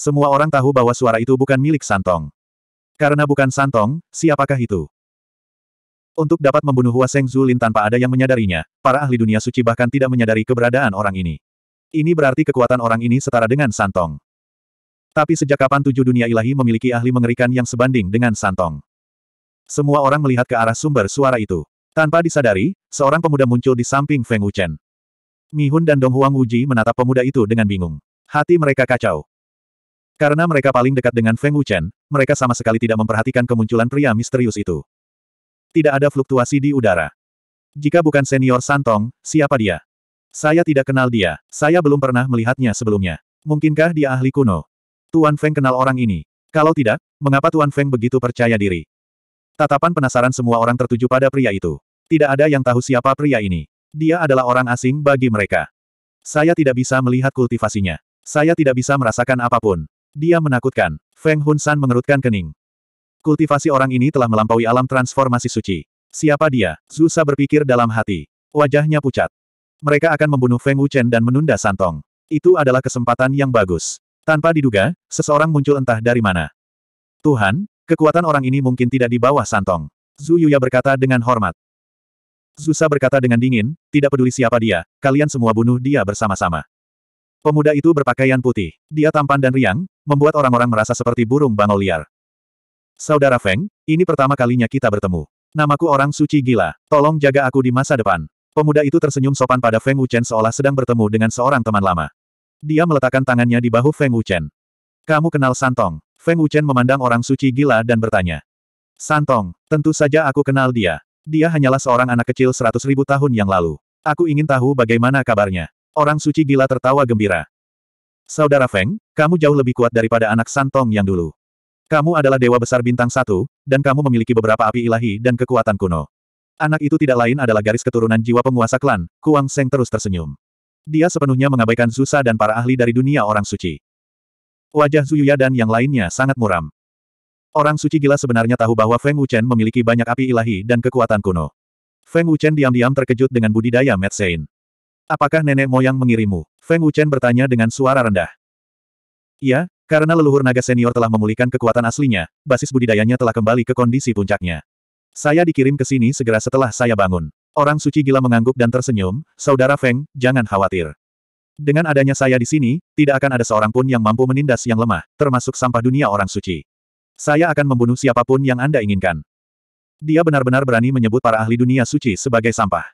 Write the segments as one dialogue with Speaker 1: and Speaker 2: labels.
Speaker 1: Semua orang tahu bahwa suara itu bukan milik Santong. Karena bukan Santong, siapakah itu? Untuk dapat membunuh Hua Seng Zulin tanpa ada yang menyadarinya, para ahli dunia suci bahkan tidak menyadari keberadaan orang ini. Ini berarti kekuatan orang ini setara dengan Santong. Tapi sejak kapan tujuh dunia ilahi memiliki ahli mengerikan yang sebanding dengan Santong? Semua orang melihat ke arah sumber suara itu. Tanpa disadari, seorang pemuda muncul di samping Feng Wuchen. Mi Hun dan Dong Huang Wuji menatap pemuda itu dengan bingung. Hati mereka kacau. Karena mereka paling dekat dengan Feng Wuchen, mereka sama sekali tidak memperhatikan kemunculan pria misterius itu. Tidak ada fluktuasi di udara. Jika bukan senior Santong, siapa dia? Saya tidak kenal dia, saya belum pernah melihatnya sebelumnya. Mungkinkah dia ahli kuno? Tuan Feng kenal orang ini. Kalau tidak, mengapa Tuan Feng begitu percaya diri? Tatapan penasaran semua orang tertuju pada pria itu. Tidak ada yang tahu siapa pria ini. Dia adalah orang asing bagi mereka. Saya tidak bisa melihat kultivasinya. Saya tidak bisa merasakan apapun. Dia menakutkan. Feng Hunsan mengerutkan kening. Kultivasi orang ini telah melampaui alam transformasi suci. Siapa dia? Zusa berpikir dalam hati. Wajahnya pucat. Mereka akan membunuh Feng Wuchen dan menunda Santong. Itu adalah kesempatan yang bagus. Tanpa diduga, seseorang muncul entah dari mana. Tuhan, kekuatan orang ini mungkin tidak di bawah Santong. Zhu Yuya berkata dengan hormat. Zusa berkata dengan dingin, tidak peduli siapa dia, kalian semua bunuh dia bersama-sama. Pemuda itu berpakaian putih. Dia tampan dan riang, membuat orang-orang merasa seperti burung bangau liar. Saudara Feng, ini pertama kalinya kita bertemu. Namaku orang suci gila, tolong jaga aku di masa depan. Pemuda itu tersenyum sopan pada Feng Wuchen seolah sedang bertemu dengan seorang teman lama. Dia meletakkan tangannya di bahu Feng Wuchen. Kamu kenal Santong? Feng Wuchen memandang orang suci gila dan bertanya. Santong, tentu saja aku kenal dia. Dia hanyalah seorang anak kecil seratus ribu tahun yang lalu. Aku ingin tahu bagaimana kabarnya. Orang suci gila tertawa gembira. Saudara Feng, kamu jauh lebih kuat daripada anak santong yang dulu. Kamu adalah dewa besar bintang satu, dan kamu memiliki beberapa api ilahi dan kekuatan kuno. Anak itu tidak lain adalah garis keturunan jiwa penguasa klan, Kuang Seng terus tersenyum. Dia sepenuhnya mengabaikan Zusa dan para ahli dari dunia orang suci. Wajah Zuyuya dan yang lainnya sangat muram. Orang suci gila sebenarnya tahu bahwa Feng Wuchen memiliki banyak api ilahi dan kekuatan kuno. Feng Wuchen diam-diam terkejut dengan budidaya Medsein. Apakah nenek moyang mengirimu? Feng Wuchen bertanya dengan suara rendah. Ya, karena leluhur naga senior telah memulihkan kekuatan aslinya, basis budidayanya telah kembali ke kondisi puncaknya. Saya dikirim ke sini segera setelah saya bangun. Orang suci gila mengangguk dan tersenyum, Saudara Feng, jangan khawatir. Dengan adanya saya di sini, tidak akan ada seorang pun yang mampu menindas yang lemah, termasuk sampah dunia orang suci. Saya akan membunuh siapapun yang Anda inginkan. Dia benar-benar berani menyebut para ahli dunia suci sebagai sampah.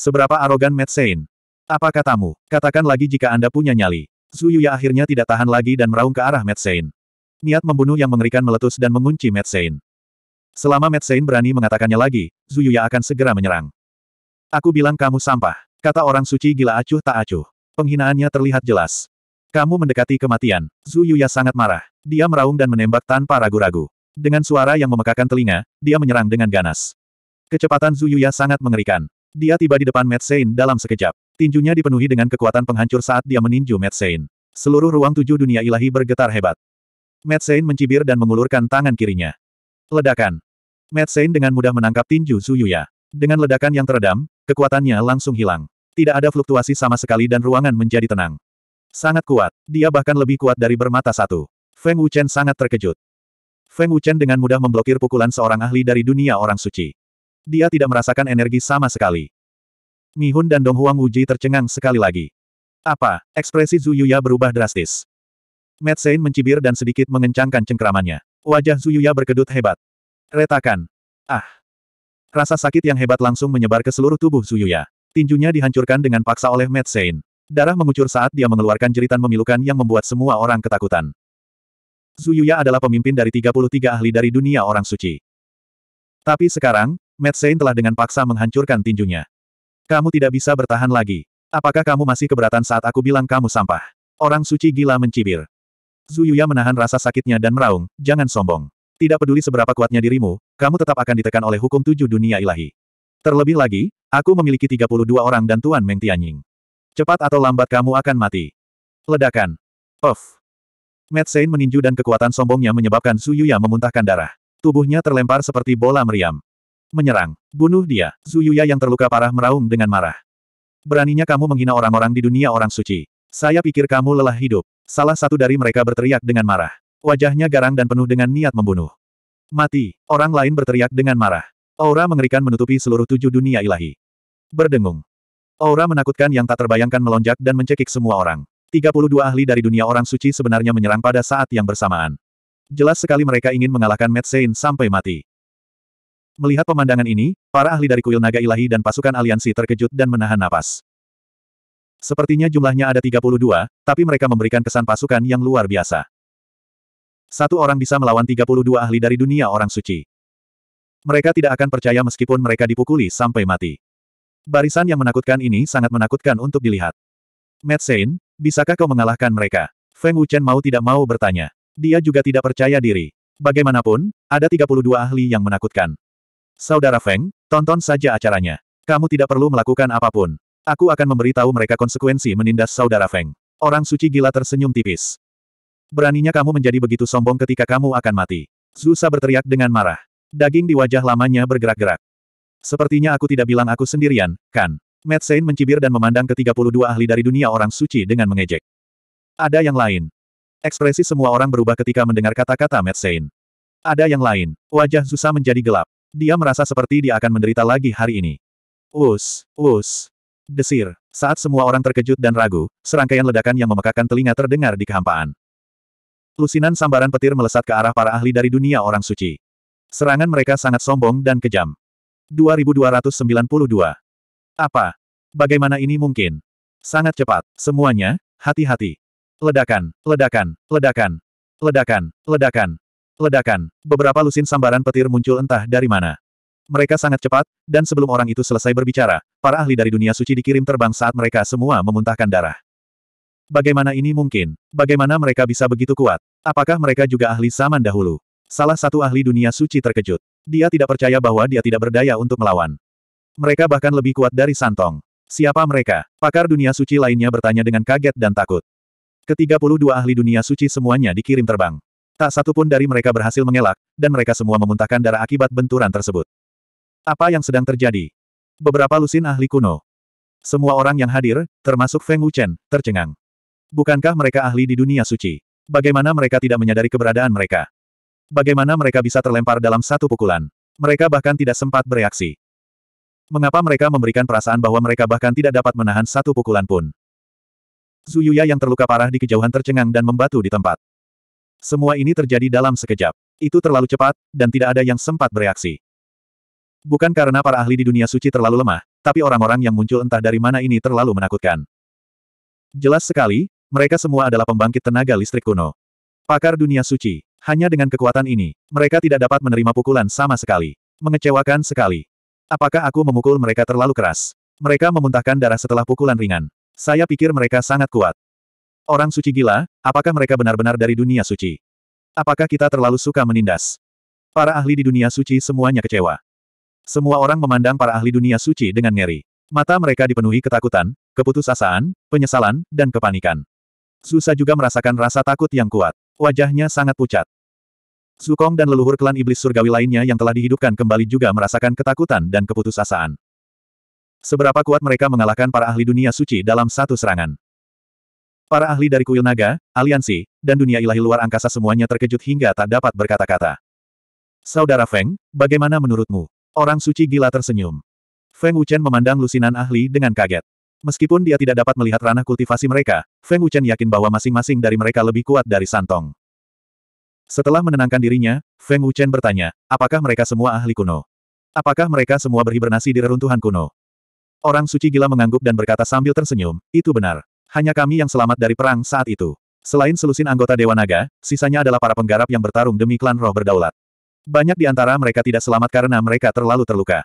Speaker 1: Seberapa arogan Matt Sein, apa katamu? Katakan lagi jika Anda punya nyali. Zuyuya akhirnya tidak tahan lagi dan meraung ke arah Metsein. Niat membunuh yang mengerikan meletus dan mengunci Metsein. Selama Metsein berani mengatakannya lagi, Zuyuya akan segera menyerang. Aku bilang kamu sampah. Kata orang suci gila acuh tak acuh. Penghinaannya terlihat jelas. Kamu mendekati kematian. Zuyuya sangat marah. Dia meraung dan menembak tanpa ragu-ragu. Dengan suara yang memekakan telinga, dia menyerang dengan ganas. Kecepatan Zuyuya sangat mengerikan. Dia tiba di depan Metsein dalam sekejap. Tinjunya dipenuhi dengan kekuatan penghancur saat dia meninju Medsein. Seluruh ruang tujuh dunia ilahi bergetar hebat. Medsein mencibir dan mengulurkan tangan kirinya. Ledakan. Medsein dengan mudah menangkap tinju Suyuya. Dengan ledakan yang teredam, kekuatannya langsung hilang. Tidak ada fluktuasi sama sekali dan ruangan menjadi tenang. Sangat kuat, dia bahkan lebih kuat dari bermata satu. Feng Wuchen sangat terkejut. Feng Wuchen dengan mudah memblokir pukulan seorang ahli dari dunia orang suci. Dia tidak merasakan energi sama sekali. Mihun dan Dong Huang Wuji tercengang sekali lagi. Apa? Ekspresi Zuyuya berubah drastis. Med Sein mencibir dan sedikit mengencangkan cengkeramannya. Wajah Zuyuya berkedut hebat. Retakan. Ah. Rasa sakit yang hebat langsung menyebar ke seluruh tubuh Zuyuya. Tinjunya dihancurkan dengan paksa oleh Med Sein. Darah mengucur saat dia mengeluarkan jeritan memilukan yang membuat semua orang ketakutan. Zuyuya adalah pemimpin dari 33 ahli dari dunia orang suci. Tapi sekarang, Med Sein telah dengan paksa menghancurkan tinjunya. Kamu tidak bisa bertahan lagi. Apakah kamu masih keberatan saat aku bilang kamu sampah? Orang suci gila mencibir. Zuyuya menahan rasa sakitnya dan meraung, jangan sombong. Tidak peduli seberapa kuatnya dirimu, kamu tetap akan ditekan oleh hukum tujuh dunia ilahi. Terlebih lagi, aku memiliki 32 orang dan Tuan Meng Tianying. Cepat atau lambat kamu akan mati. Ledakan. Off. Madsein meninju dan kekuatan sombongnya menyebabkan Zuyuya memuntahkan darah. Tubuhnya terlempar seperti bola meriam. Menyerang. Bunuh dia. Zuyuya yang terluka parah meraung dengan marah. Beraninya kamu menghina orang-orang di dunia orang suci. Saya pikir kamu lelah hidup. Salah satu dari mereka berteriak dengan marah. Wajahnya garang dan penuh dengan niat membunuh. Mati. Orang lain berteriak dengan marah. Aura mengerikan menutupi seluruh tujuh dunia ilahi. Berdengung. Aura menakutkan yang tak terbayangkan melonjak dan mencekik semua orang. 32 ahli dari dunia orang suci sebenarnya menyerang pada saat yang bersamaan. Jelas sekali mereka ingin mengalahkan Medsein sampai mati. Melihat pemandangan ini, para ahli dari kuil naga ilahi dan pasukan aliansi terkejut dan menahan napas. Sepertinya jumlahnya ada 32, tapi mereka memberikan kesan pasukan yang luar biasa. Satu orang bisa melawan 32 ahli dari dunia orang suci. Mereka tidak akan percaya meskipun mereka dipukuli sampai mati. Barisan yang menakutkan ini sangat menakutkan untuk dilihat. Medsein, bisakah kau mengalahkan mereka? Feng Wuchen mau tidak mau bertanya. Dia juga tidak percaya diri. Bagaimanapun, ada 32 ahli yang menakutkan. Saudara Feng, tonton saja acaranya. Kamu tidak perlu melakukan apapun. Aku akan memberitahu mereka konsekuensi menindas saudara Feng. Orang suci gila tersenyum tipis. Beraninya kamu menjadi begitu sombong ketika kamu akan mati. Zusa berteriak dengan marah. Daging di wajah lamanya bergerak-gerak. Sepertinya aku tidak bilang aku sendirian, kan? Matt mencibir dan memandang ke 32 ahli dari dunia orang suci dengan mengejek. Ada yang lain. Ekspresi semua orang berubah ketika mendengar kata-kata Matt Ada yang lain. Wajah Zusa menjadi gelap. Dia merasa seperti dia akan menderita lagi hari ini. Us, us. Desir. Saat semua orang terkejut dan ragu, serangkaian ledakan yang memekakan telinga terdengar di kehampaan. Lusinan sambaran petir melesat ke arah para ahli dari dunia orang suci. Serangan mereka sangat sombong dan kejam. 2292. Apa? Bagaimana ini mungkin? Sangat cepat. Semuanya, hati-hati. Ledakan, ledakan, ledakan, ledakan, ledakan. Ledakan. Beberapa lusin sambaran petir muncul entah dari mana. Mereka sangat cepat, dan sebelum orang itu selesai berbicara, para ahli dari dunia suci dikirim terbang saat mereka semua memuntahkan darah. Bagaimana ini mungkin? Bagaimana mereka bisa begitu kuat? Apakah mereka juga ahli zaman dahulu? Salah satu ahli dunia suci terkejut. Dia tidak percaya bahwa dia tidak berdaya untuk melawan. Mereka bahkan lebih kuat dari Santong. Siapa mereka? Pakar dunia suci lainnya bertanya dengan kaget dan takut. Ketiga puluh dua ahli dunia suci semuanya dikirim terbang. Tak satu pun dari mereka berhasil mengelak, dan mereka semua memuntahkan darah akibat benturan tersebut. Apa yang sedang terjadi? Beberapa lusin ahli kuno. Semua orang yang hadir, termasuk Feng Wuchen, tercengang. Bukankah mereka ahli di dunia suci? Bagaimana mereka tidak menyadari keberadaan mereka? Bagaimana mereka bisa terlempar dalam satu pukulan? Mereka bahkan tidak sempat bereaksi. Mengapa mereka memberikan perasaan bahwa mereka bahkan tidak dapat menahan satu pukulan pun? Zuyuya yang terluka parah di kejauhan tercengang dan membatu di tempat. Semua ini terjadi dalam sekejap. Itu terlalu cepat, dan tidak ada yang sempat bereaksi. Bukan karena para ahli di dunia suci terlalu lemah, tapi orang-orang yang muncul entah dari mana ini terlalu menakutkan. Jelas sekali, mereka semua adalah pembangkit tenaga listrik kuno. Pakar dunia suci. Hanya dengan kekuatan ini, mereka tidak dapat menerima pukulan sama sekali. Mengecewakan sekali. Apakah aku memukul mereka terlalu keras? Mereka memuntahkan darah setelah pukulan ringan. Saya pikir mereka sangat kuat. Orang suci gila, apakah mereka benar-benar dari dunia suci? Apakah kita terlalu suka menindas? Para ahli di dunia suci semuanya kecewa. Semua orang memandang para ahli dunia suci dengan ngeri. Mata mereka dipenuhi ketakutan, keputusasaan, penyesalan, dan kepanikan. Susa juga merasakan rasa takut yang kuat. Wajahnya sangat pucat. Sukong dan leluhur klan iblis surgawi lainnya yang telah dihidupkan kembali juga merasakan ketakutan dan keputusasaan. Seberapa kuat mereka mengalahkan para ahli dunia suci dalam satu serangan. Para ahli dari kuil naga, aliansi, dan dunia ilahi luar angkasa semuanya terkejut hingga tak dapat berkata-kata. Saudara Feng, bagaimana menurutmu? Orang suci gila tersenyum. Feng Wuchen memandang lusinan ahli dengan kaget. Meskipun dia tidak dapat melihat ranah kultivasi mereka, Feng Wuchen yakin bahwa masing-masing dari mereka lebih kuat dari Santong. Setelah menenangkan dirinya, Feng Wuchen bertanya, apakah mereka semua ahli kuno? Apakah mereka semua berhibernasi di reruntuhan kuno? Orang suci gila mengangguk dan berkata sambil tersenyum, itu benar. Hanya kami yang selamat dari perang saat itu. Selain selusin anggota Dewa Naga, sisanya adalah para penggarap yang bertarung demi klan roh berdaulat. Banyak di antara mereka tidak selamat karena mereka terlalu terluka.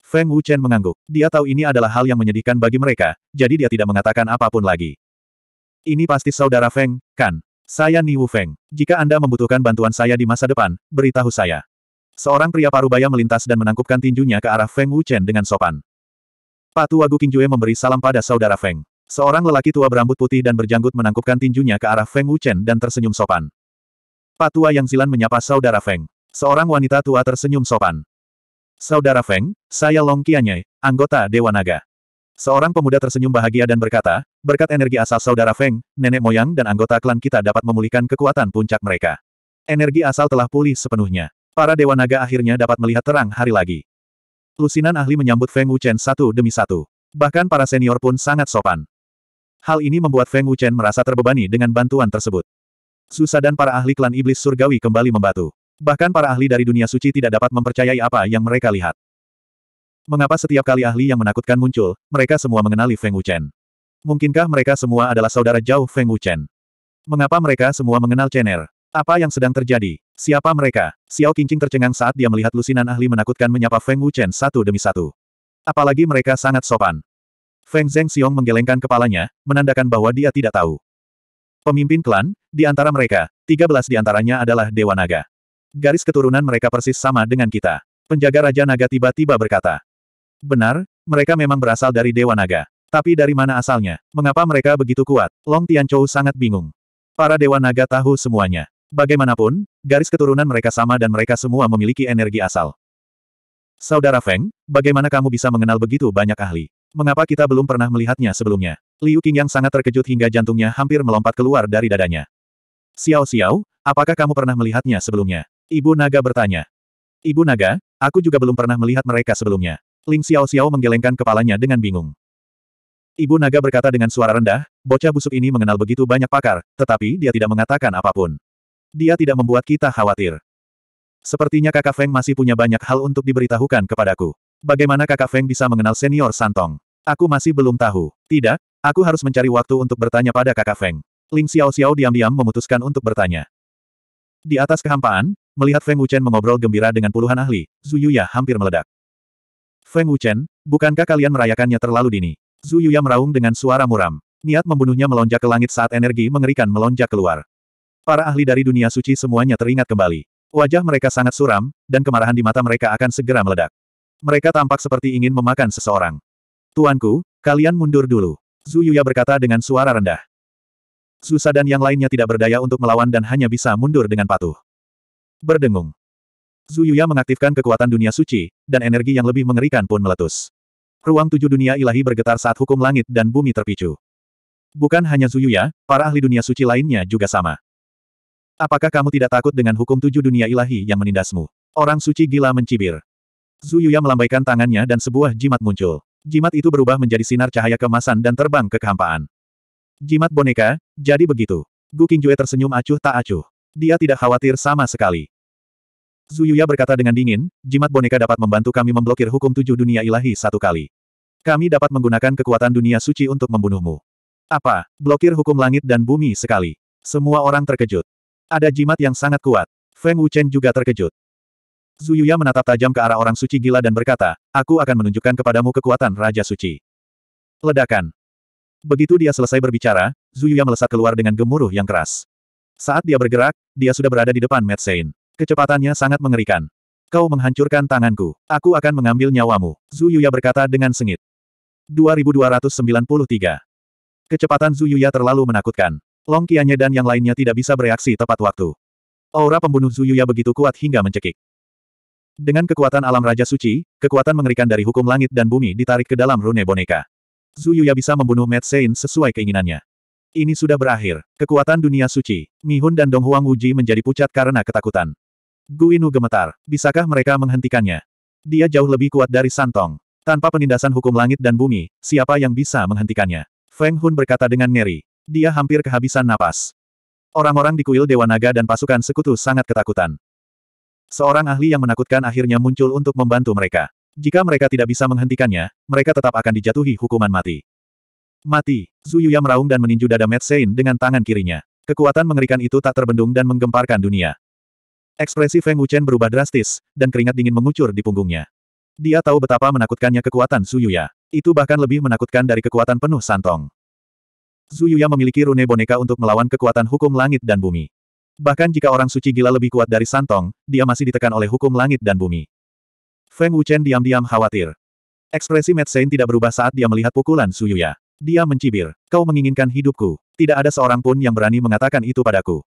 Speaker 1: Feng Wuchen mengangguk. Dia tahu ini adalah hal yang menyedihkan bagi mereka, jadi dia tidak mengatakan apapun lagi. Ini pasti saudara Feng, kan? Saya Ni Wu Feng. Jika Anda membutuhkan bantuan saya di masa depan, beritahu saya. Seorang pria parubaya melintas dan menangkupkan tinjunya ke arah Feng Wuchen dengan sopan. Patu Wagu Yue memberi salam pada saudara Feng. Seorang lelaki tua berambut putih dan berjanggut menangkupkan tinjunya ke arah Feng Wuchen dan tersenyum sopan. Patua yang silan menyapa saudara Feng. Seorang wanita tua tersenyum sopan. Saudara Feng, saya Long Qianye, anggota Dewa Naga. Seorang pemuda tersenyum bahagia dan berkata, berkat energi asal saudara Feng, nenek moyang dan anggota klan kita dapat memulihkan kekuatan puncak mereka. Energi asal telah pulih sepenuhnya. Para Dewa Naga akhirnya dapat melihat terang hari lagi. Lusinan ahli menyambut Feng Wuchen satu demi satu. Bahkan para senior pun sangat sopan. Hal ini membuat Feng Wuchen merasa terbebani dengan bantuan tersebut. Susa dan para ahli klan iblis surgawi kembali membatu. Bahkan para ahli dari dunia suci tidak dapat mempercayai apa yang mereka lihat. Mengapa setiap kali ahli yang menakutkan muncul, mereka semua mengenali Feng Wuchen? Mungkinkah mereka semua adalah saudara jauh Feng Wuchen? Mengapa mereka semua mengenal Chener? Apa yang sedang terjadi? Siapa mereka? Xiao Qingqing tercengang saat dia melihat lusinan ahli menakutkan menyapa Feng Wuchen satu demi satu. Apalagi mereka sangat sopan. Feng Zeng Xiong menggelengkan kepalanya, menandakan bahwa dia tidak tahu. Pemimpin klan, di antara mereka, 13 di antaranya adalah Dewa Naga. Garis keturunan mereka persis sama dengan kita. Penjaga Raja Naga tiba-tiba berkata. Benar, mereka memang berasal dari Dewa Naga. Tapi dari mana asalnya? Mengapa mereka begitu kuat? Long Tianchou sangat bingung. Para Dewa Naga tahu semuanya. Bagaimanapun, garis keturunan mereka sama dan mereka semua memiliki energi asal. Saudara Feng, bagaimana kamu bisa mengenal begitu banyak ahli? Mengapa kita belum pernah melihatnya sebelumnya? Liu yang sangat terkejut hingga jantungnya hampir melompat keluar dari dadanya. Xiao Xiao, apakah kamu pernah melihatnya sebelumnya? Ibu Naga bertanya. Ibu Naga, aku juga belum pernah melihat mereka sebelumnya. Ling Xiao Xiao menggelengkan kepalanya dengan bingung. Ibu Naga berkata dengan suara rendah, bocah busuk ini mengenal begitu banyak pakar, tetapi dia tidak mengatakan apapun. Dia tidak membuat kita khawatir. Sepertinya kakak Feng masih punya banyak hal untuk diberitahukan kepadaku. Bagaimana kakak Feng bisa mengenal senior Santong? Aku masih belum tahu. Tidak, aku harus mencari waktu untuk bertanya pada kakak Feng. Ling Xiao Xiao diam-diam memutuskan untuk bertanya. Di atas kehampaan, melihat Feng Wuchen mengobrol gembira dengan puluhan ahli, Zuyuya hampir meledak. Feng Wuchen, bukankah kalian merayakannya terlalu dini? Zuyuya meraung dengan suara muram. Niat membunuhnya melonjak ke langit saat energi mengerikan melonjak keluar. Para ahli dari dunia suci semuanya teringat kembali. Wajah mereka sangat suram, dan kemarahan di mata mereka akan segera meledak. Mereka tampak seperti ingin memakan seseorang. Tuanku, kalian mundur dulu. Zhu Yuya berkata dengan suara rendah. Susa dan yang lainnya tidak berdaya untuk melawan dan hanya bisa mundur dengan patuh. Berdengung. Zhu Yuya mengaktifkan kekuatan dunia suci, dan energi yang lebih mengerikan pun meletus. Ruang tujuh dunia ilahi bergetar saat hukum langit dan bumi terpicu. Bukan hanya Zhu Yuya, para ahli dunia suci lainnya juga sama. Apakah kamu tidak takut dengan hukum tujuh dunia ilahi yang menindasmu? Orang suci gila mencibir. Zhu Yuya melambaikan tangannya dan sebuah jimat muncul. Jimat itu berubah menjadi sinar cahaya kemasan dan terbang ke kehampaan. Jimat boneka, jadi begitu. Gu Qingjue tersenyum acuh tak acuh. Dia tidak khawatir sama sekali. Zuyuya berkata dengan dingin, jimat boneka dapat membantu kami memblokir hukum tujuh dunia ilahi satu kali. Kami dapat menggunakan kekuatan dunia suci untuk membunuhmu. Apa? Blokir hukum langit dan bumi sekali. Semua orang terkejut. Ada jimat yang sangat kuat. Feng Wuchen juga terkejut. Zuyuya menatap tajam ke arah orang suci gila dan berkata, aku akan menunjukkan kepadamu kekuatan Raja Suci. Ledakan. Begitu dia selesai berbicara, Zuyuya melesat keluar dengan gemuruh yang keras. Saat dia bergerak, dia sudah berada di depan Medsein. Kecepatannya sangat mengerikan. Kau menghancurkan tanganku. Aku akan mengambil nyawamu. Zuyuya berkata dengan sengit. 2293. Kecepatan Zuyuya terlalu menakutkan. Long dan yang lainnya tidak bisa bereaksi tepat waktu. Aura pembunuh Zuyuya begitu kuat hingga mencekik. Dengan kekuatan alam Raja Suci, kekuatan mengerikan dari hukum langit dan bumi ditarik ke dalam rune boneka. Zuya bisa membunuh Mad Sein sesuai keinginannya. Ini sudah berakhir. Kekuatan dunia suci. Mihun dan Dong Huang Wuji menjadi pucat karena ketakutan. Guinu gemetar. Bisakah mereka menghentikannya? Dia jauh lebih kuat dari Santong. Tanpa penindasan hukum langit dan bumi, siapa yang bisa menghentikannya? Feng Hun berkata dengan ngeri. Dia hampir kehabisan napas. Orang-orang di kuil Dewa Naga dan pasukan sekutu sangat ketakutan. Seorang ahli yang menakutkan akhirnya muncul untuk membantu mereka. Jika mereka tidak bisa menghentikannya, mereka tetap akan dijatuhi hukuman mati. Mati. Zuyuya meraung dan meninju dada Metsein dengan tangan kirinya. Kekuatan mengerikan itu tak terbendung dan menggemparkan dunia. Ekspresi Feng Wuchen berubah drastis, dan keringat dingin mengucur di punggungnya. Dia tahu betapa menakutkannya kekuatan Zuyuya. Itu bahkan lebih menakutkan dari kekuatan penuh santong. Zuyuya memiliki rune boneka untuk melawan kekuatan hukum langit dan bumi. Bahkan jika orang suci gila lebih kuat dari Santong, dia masih ditekan oleh hukum langit dan bumi. Feng Wuchen diam-diam khawatir. Ekspresi Medsein tidak berubah saat dia melihat pukulan Su Yuya. Dia mencibir, kau menginginkan hidupku. Tidak ada seorang pun yang berani mengatakan itu padaku.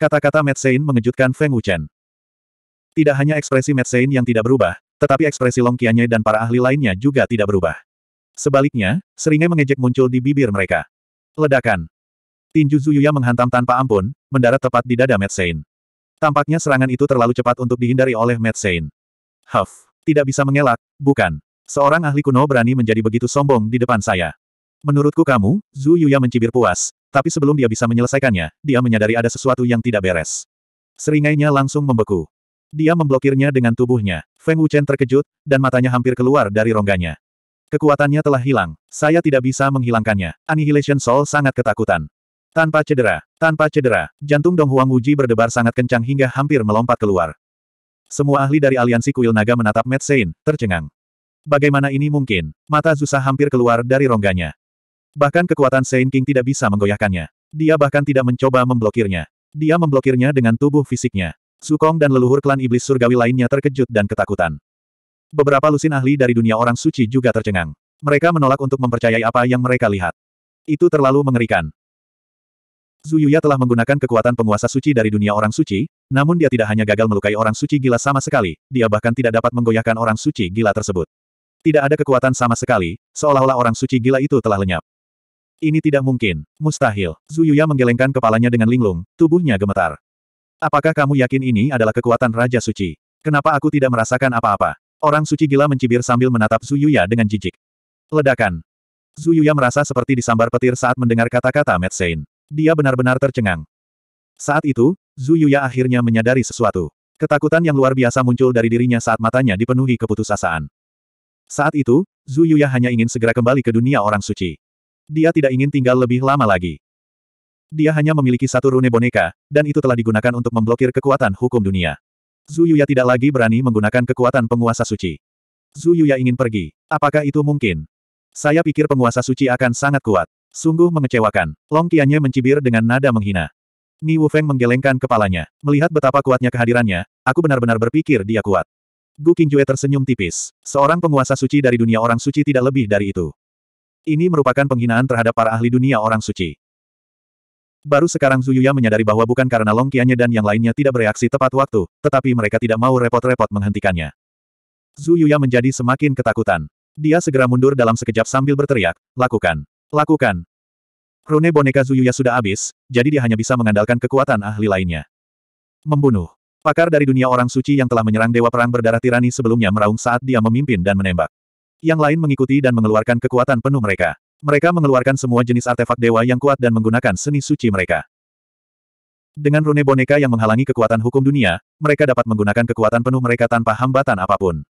Speaker 1: Kata-kata Medsein mengejutkan Feng Wuchen. Tidak hanya ekspresi Medsein yang tidak berubah, tetapi ekspresi Long Qianye dan para ahli lainnya juga tidak berubah. Sebaliknya, seringai mengejek muncul di bibir mereka. Ledakan. Tinju Zuyuya menghantam tanpa ampun, mendarat tepat di dada Sain. Tampaknya serangan itu terlalu cepat untuk dihindari oleh Sain. Huff, tidak bisa mengelak, bukan. Seorang ahli kuno berani menjadi begitu sombong di depan saya. Menurutku kamu, Zuyuya mencibir puas, tapi sebelum dia bisa menyelesaikannya, dia menyadari ada sesuatu yang tidak beres. Seringainya langsung membeku. Dia memblokirnya dengan tubuhnya. Feng Wuchen terkejut, dan matanya hampir keluar dari rongganya. Kekuatannya telah hilang. Saya tidak bisa menghilangkannya. Annihilation Soul sangat ketakutan. Tanpa cedera, tanpa cedera, jantung Dong Huang Wuji berdebar sangat kencang hingga hampir melompat keluar. Semua ahli dari aliansi kuil naga menatap Mad Sein, tercengang. Bagaimana ini mungkin? Mata Zusa hampir keluar dari rongganya. Bahkan kekuatan Sein King tidak bisa menggoyahkannya. Dia bahkan tidak mencoba memblokirnya. Dia memblokirnya dengan tubuh fisiknya. Sukong dan leluhur klan iblis surgawi lainnya terkejut dan ketakutan. Beberapa lusin ahli dari dunia orang suci juga tercengang. Mereka menolak untuk mempercayai apa yang mereka lihat. Itu terlalu mengerikan. Zuyuya telah menggunakan kekuatan penguasa suci dari dunia orang suci, namun dia tidak hanya gagal melukai orang suci gila sama sekali, dia bahkan tidak dapat menggoyahkan orang suci gila tersebut. Tidak ada kekuatan sama sekali, seolah-olah orang suci gila itu telah lenyap. Ini tidak mungkin, mustahil. Zuyuya menggelengkan kepalanya dengan linglung, tubuhnya gemetar. Apakah kamu yakin ini adalah kekuatan Raja Suci? Kenapa aku tidak merasakan apa-apa? Orang suci gila mencibir sambil menatap Zuyuya dengan jijik. Ledakan. Zuyuya merasa seperti disambar petir saat mendengar kata-kata Metsein. Dia benar-benar tercengang. Saat itu, Zhu Yuya akhirnya menyadari sesuatu. Ketakutan yang luar biasa muncul dari dirinya saat matanya dipenuhi keputusasaan. Saat itu, Zhu Yuya hanya ingin segera kembali ke dunia orang suci. Dia tidak ingin tinggal lebih lama lagi. Dia hanya memiliki satu rune boneka, dan itu telah digunakan untuk memblokir kekuatan hukum dunia. Zhu Yuya tidak lagi berani menggunakan kekuatan penguasa suci. Zhu Yuya ingin pergi. Apakah itu mungkin? Saya pikir penguasa suci akan sangat kuat. Sungguh mengecewakan. Long Tianye mencibir dengan nada menghina. Ni Wufeng menggelengkan kepalanya. Melihat betapa kuatnya kehadirannya, aku benar-benar berpikir dia kuat. Gu Qingjue tersenyum tipis. Seorang penguasa suci dari dunia orang suci tidak lebih dari itu. Ini merupakan penghinaan terhadap para ahli dunia orang suci. Baru sekarang Zuyuya menyadari bahwa bukan karena Long Longkianya dan yang lainnya tidak bereaksi tepat waktu, tetapi mereka tidak mau repot-repot menghentikannya. Zuyuya menjadi semakin ketakutan. Dia segera mundur dalam sekejap sambil berteriak, lakukan. Lakukan. Rune boneka Zuyuya sudah habis, jadi dia hanya bisa mengandalkan kekuatan ahli lainnya. Membunuh. Pakar dari dunia orang suci yang telah menyerang Dewa Perang Berdarah Tirani sebelumnya meraung saat dia memimpin dan menembak. Yang lain mengikuti dan mengeluarkan kekuatan penuh mereka. Mereka mengeluarkan semua jenis artefak dewa yang kuat dan menggunakan seni suci mereka. Dengan rune boneka yang menghalangi kekuatan hukum dunia, mereka dapat menggunakan kekuatan penuh mereka tanpa hambatan apapun.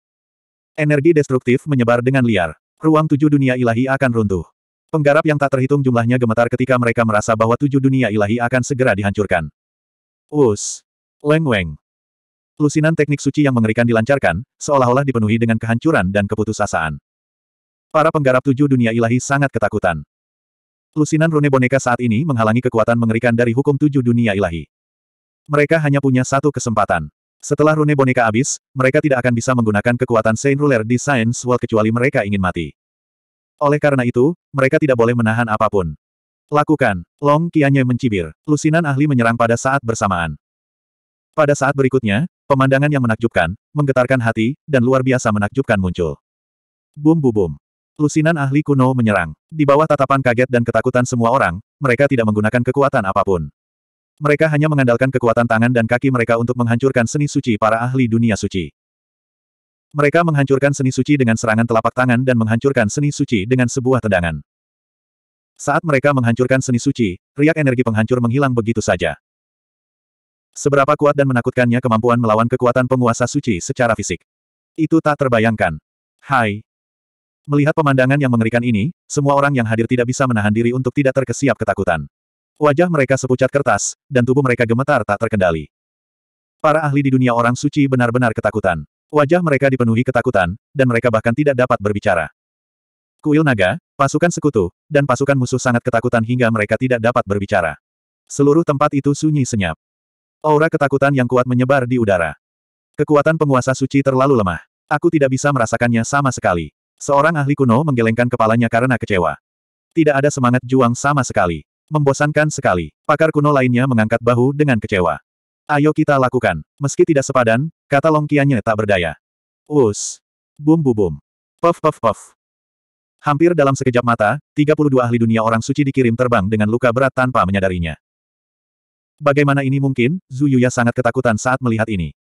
Speaker 1: Energi destruktif menyebar dengan liar. Ruang tujuh dunia ilahi akan runtuh. Penggarap yang tak terhitung jumlahnya gemetar ketika mereka merasa bahwa tujuh dunia ilahi akan segera dihancurkan. Us. Leng Weng. Lusinan teknik suci yang mengerikan dilancarkan, seolah-olah dipenuhi dengan kehancuran dan keputusasaan. Para penggarap tujuh dunia ilahi sangat ketakutan. Lusinan rune boneka saat ini menghalangi kekuatan mengerikan dari hukum tujuh dunia ilahi. Mereka hanya punya satu kesempatan. Setelah rune boneka habis, mereka tidak akan bisa menggunakan kekuatan Saint Ruler di Science World kecuali mereka ingin mati. Oleh karena itu, mereka tidak boleh menahan apapun. Lakukan. Long Qianye mencibir. Lusinan ahli menyerang pada saat bersamaan. Pada saat berikutnya, pemandangan yang menakjubkan, menggetarkan hati, dan luar biasa menakjubkan muncul. Bum bu bum. Lusinan ahli kuno menyerang. Di bawah tatapan kaget dan ketakutan semua orang, mereka tidak menggunakan kekuatan apapun. Mereka hanya mengandalkan kekuatan tangan dan kaki mereka untuk menghancurkan seni suci para ahli dunia suci. Mereka menghancurkan seni suci dengan serangan telapak tangan dan menghancurkan seni suci dengan sebuah tendangan. Saat mereka menghancurkan seni suci, riak energi penghancur menghilang begitu saja. Seberapa kuat dan menakutkannya kemampuan melawan kekuatan penguasa suci secara fisik. Itu tak terbayangkan. Hai. Melihat pemandangan yang mengerikan ini, semua orang yang hadir tidak bisa menahan diri untuk tidak terkesiap ketakutan. Wajah mereka sepucat kertas, dan tubuh mereka gemetar tak terkendali. Para ahli di dunia orang suci benar-benar ketakutan. Wajah mereka dipenuhi ketakutan, dan mereka bahkan tidak dapat berbicara. Kuil naga, pasukan sekutu, dan pasukan musuh sangat ketakutan hingga mereka tidak dapat berbicara. Seluruh tempat itu sunyi senyap. Aura ketakutan yang kuat menyebar di udara. Kekuatan penguasa suci terlalu lemah. Aku tidak bisa merasakannya sama sekali. Seorang ahli kuno menggelengkan kepalanya karena kecewa. Tidak ada semangat juang sama sekali. Membosankan sekali. Pakar kuno lainnya mengangkat bahu dengan kecewa. Ayo kita lakukan. Meski tidak sepadan, Kata Longkiannya tak berdaya. Us. Bum bum bum. Puff puff puff. Hampir dalam sekejap mata, 32 ahli dunia orang suci dikirim terbang dengan luka berat tanpa menyadarinya. Bagaimana ini mungkin? Zuyuya sangat ketakutan saat melihat ini.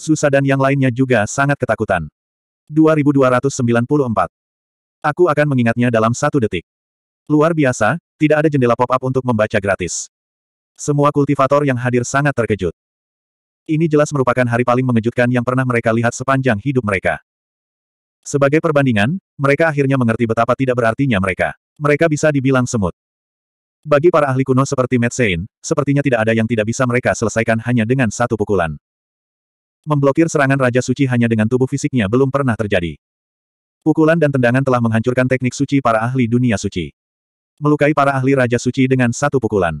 Speaker 1: Susa dan yang lainnya juga sangat ketakutan. 2294. Aku akan mengingatnya dalam satu detik. Luar biasa, tidak ada jendela pop-up untuk membaca gratis. Semua kultivator yang hadir sangat terkejut. Ini jelas merupakan hari paling mengejutkan yang pernah mereka lihat sepanjang hidup mereka. Sebagai perbandingan, mereka akhirnya mengerti betapa tidak berartinya mereka. Mereka bisa dibilang semut. Bagi para ahli kuno seperti Metsain, sepertinya tidak ada yang tidak bisa mereka selesaikan hanya dengan satu pukulan. Memblokir serangan Raja Suci hanya dengan tubuh fisiknya belum pernah terjadi. Pukulan dan tendangan telah menghancurkan teknik suci para ahli dunia suci. Melukai para ahli Raja Suci dengan satu pukulan.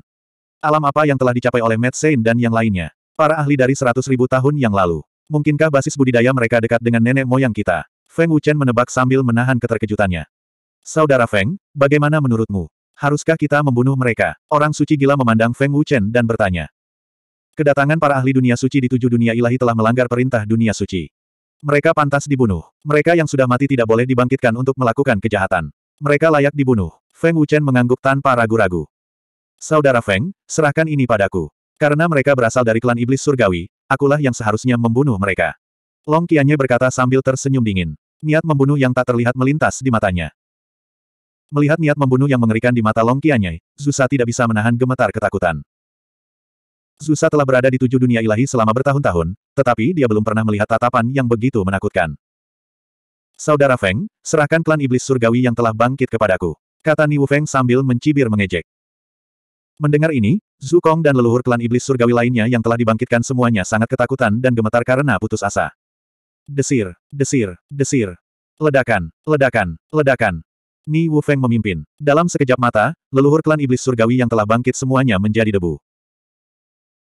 Speaker 1: Alam apa yang telah dicapai oleh Metsain dan yang lainnya. Para ahli dari seratus ribu tahun yang lalu. Mungkinkah basis budidaya mereka dekat dengan nenek moyang kita? Feng Wuchen menebak sambil menahan keterkejutannya. Saudara Feng, bagaimana menurutmu? Haruskah kita membunuh mereka? Orang suci gila memandang Feng Wuchen dan bertanya. Kedatangan para ahli dunia suci di tujuh dunia ilahi telah melanggar perintah dunia suci. Mereka pantas dibunuh. Mereka yang sudah mati tidak boleh dibangkitkan untuk melakukan kejahatan. Mereka layak dibunuh. Feng Wuchen mengangguk tanpa ragu-ragu. Saudara Feng, serahkan ini padaku. Karena mereka berasal dari klan iblis surgawi, akulah yang seharusnya membunuh mereka. Long Qianye berkata sambil tersenyum dingin. Niat membunuh yang tak terlihat melintas di matanya. Melihat niat membunuh yang mengerikan di mata Long Qianye, Zusa tidak bisa menahan gemetar ketakutan. Zusa telah berada di tujuh dunia ilahi selama bertahun-tahun, tetapi dia belum pernah melihat tatapan yang begitu menakutkan. Saudara Feng, serahkan klan iblis surgawi yang telah bangkit kepadaku. Kata Niwu Feng sambil mencibir mengejek. Mendengar ini, Zukong dan leluhur klan iblis surgawi lainnya yang telah dibangkitkan semuanya sangat ketakutan dan gemetar karena putus asa. Desir, desir, desir. Ledakan, ledakan, ledakan. Ni Wufeng memimpin. Dalam sekejap mata, leluhur klan iblis surgawi yang telah bangkit semuanya menjadi debu.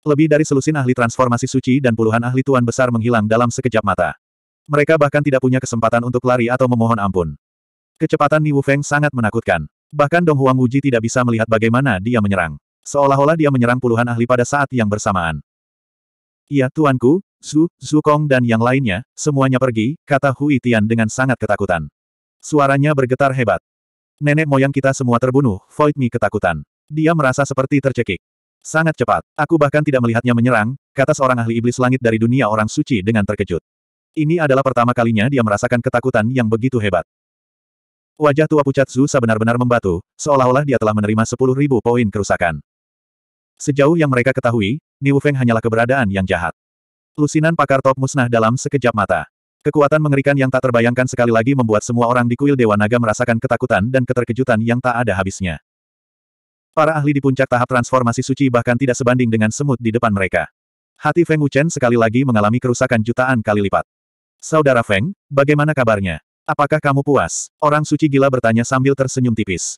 Speaker 1: Lebih dari selusin ahli transformasi suci dan puluhan ahli tuan besar menghilang dalam sekejap mata. Mereka bahkan tidak punya kesempatan untuk lari atau memohon ampun. Kecepatan Ni Wufeng sangat menakutkan. Bahkan Dong Huang Wuji tidak bisa melihat bagaimana dia menyerang. Seolah-olah dia menyerang puluhan ahli pada saat yang bersamaan. Iya, tuanku, Zhu, Zhu Kong dan yang lainnya, semuanya pergi, kata Hui Tian dengan sangat ketakutan. Suaranya bergetar hebat. Nenek moyang kita semua terbunuh, Void Mi ketakutan. Dia merasa seperti tercekik. Sangat cepat, aku bahkan tidak melihatnya menyerang, kata seorang ahli iblis langit dari dunia orang suci dengan terkejut. Ini adalah pertama kalinya dia merasakan ketakutan yang begitu hebat. Wajah tua pucat Zusa benar-benar membatu, seolah-olah dia telah menerima sepuluh ribu poin kerusakan. Sejauh yang mereka ketahui, Niu Feng hanyalah keberadaan yang jahat. Lusinan pakar top musnah dalam sekejap mata. Kekuatan mengerikan yang tak terbayangkan sekali lagi membuat semua orang di kuil Dewa Naga merasakan ketakutan dan keterkejutan yang tak ada habisnya. Para ahli di puncak tahap transformasi suci bahkan tidak sebanding dengan semut di depan mereka. Hati Feng Wuchen sekali lagi mengalami kerusakan jutaan kali lipat. Saudara Feng, bagaimana kabarnya? Apakah kamu puas? Orang suci gila bertanya sambil tersenyum tipis.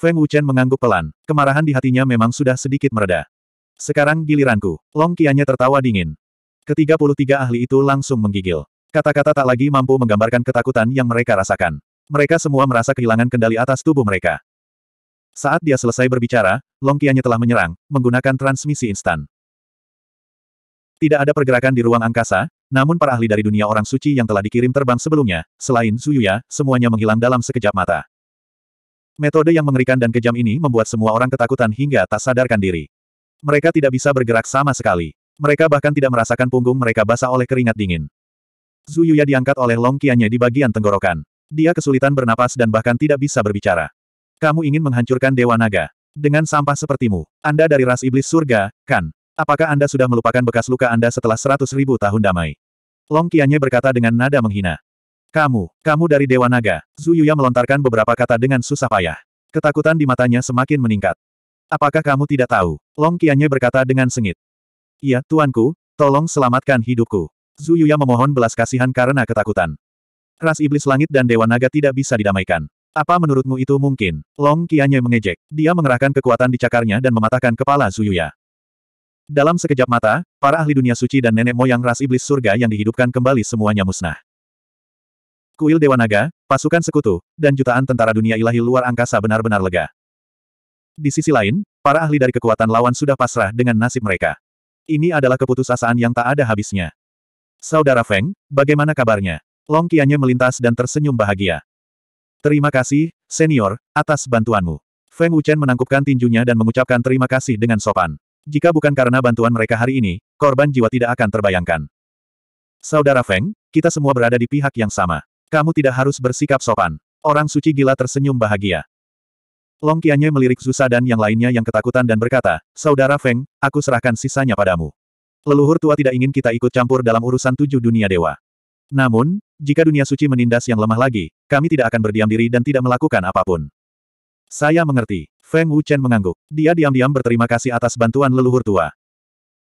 Speaker 1: Feng Wuchen mengangguk pelan, kemarahan di hatinya memang sudah sedikit mereda. Sekarang giliranku, Long Qianya tertawa dingin. Ketiga-puluh-tiga ahli itu langsung menggigil. Kata-kata tak lagi mampu menggambarkan ketakutan yang mereka rasakan. Mereka semua merasa kehilangan kendali atas tubuh mereka. Saat dia selesai berbicara, Long Qianya telah menyerang, menggunakan transmisi instan. Tidak ada pergerakan di ruang angkasa, namun para ahli dari dunia orang suci yang telah dikirim terbang sebelumnya, selain Zuyuya, semuanya menghilang dalam sekejap mata. Metode yang mengerikan dan kejam ini membuat semua orang ketakutan hingga tak sadarkan diri. Mereka tidak bisa bergerak sama sekali. Mereka bahkan tidak merasakan punggung mereka basah oleh keringat dingin. Zuyuya diangkat oleh Long longkiannya di bagian tenggorokan. Dia kesulitan bernapas dan bahkan tidak bisa berbicara. Kamu ingin menghancurkan Dewa Naga. Dengan sampah sepertimu, Anda dari ras iblis surga, kan? Apakah Anda sudah melupakan bekas luka Anda setelah seratus ribu tahun damai? Long Qianye berkata dengan nada menghina. Kamu, kamu dari Dewa Naga. Zuyuya melontarkan beberapa kata dengan susah payah. Ketakutan di matanya semakin meningkat. Apakah kamu tidak tahu? Long Qianye berkata dengan sengit. Iya, tuanku, tolong selamatkan hidupku. Zuyuya memohon belas kasihan karena ketakutan. Ras iblis langit dan Dewa Naga tidak bisa didamaikan. Apa menurutmu itu mungkin? Long Qianye mengejek. Dia mengerahkan kekuatan di cakarnya dan mematahkan kepala Zuyuya. Dalam sekejap mata, para ahli dunia suci dan nenek moyang ras iblis surga yang dihidupkan kembali semuanya musnah. Kuil Dewa Naga, pasukan sekutu, dan jutaan tentara dunia ilahi luar angkasa benar-benar lega. Di sisi lain, para ahli dari kekuatan lawan sudah pasrah dengan nasib mereka. Ini adalah keputusasaan yang tak ada habisnya. Saudara Feng, bagaimana kabarnya? Long Qianye melintas dan tersenyum bahagia. Terima kasih, senior, atas bantuanmu. Feng Wuchen menangkupkan tinjunya dan mengucapkan terima kasih dengan sopan. Jika bukan karena bantuan mereka hari ini, korban jiwa tidak akan terbayangkan. Saudara Feng, kita semua berada di pihak yang sama. Kamu tidak harus bersikap sopan. Orang suci gila tersenyum bahagia. Long Qianye melirik Zusa dan yang lainnya yang ketakutan dan berkata, Saudara Feng, aku serahkan sisanya padamu. Leluhur tua tidak ingin kita ikut campur dalam urusan tujuh dunia dewa. Namun, jika dunia suci menindas yang lemah lagi, kami tidak akan berdiam diri dan tidak melakukan apapun. Saya mengerti. Feng Wuchen mengangguk. Dia diam-diam berterima kasih atas bantuan leluhur tua.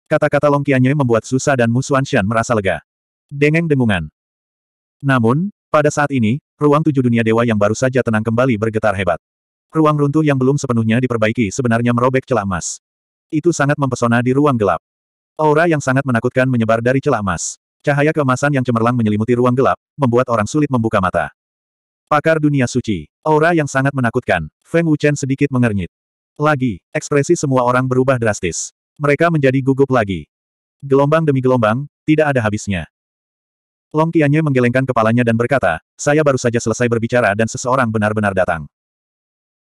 Speaker 1: Kata-kata Long Qianye membuat Zusa dan Mu Shan merasa lega. Dengeng dengungan. Namun, pada saat ini, ruang tujuh dunia dewa yang baru saja tenang kembali bergetar hebat. Ruang runtuh yang belum sepenuhnya diperbaiki sebenarnya merobek celah emas. Itu sangat mempesona di ruang gelap. Aura yang sangat menakutkan menyebar dari celah emas. Cahaya keemasan yang cemerlang menyelimuti ruang gelap, membuat orang sulit membuka mata. Pakar dunia suci. Aura yang sangat menakutkan. Feng Wuchen sedikit mengernyit. Lagi, ekspresi semua orang berubah drastis. Mereka menjadi gugup lagi. Gelombang demi gelombang, tidak ada habisnya. Long Qianye menggelengkan kepalanya dan berkata, saya baru saja selesai berbicara dan seseorang benar-benar datang.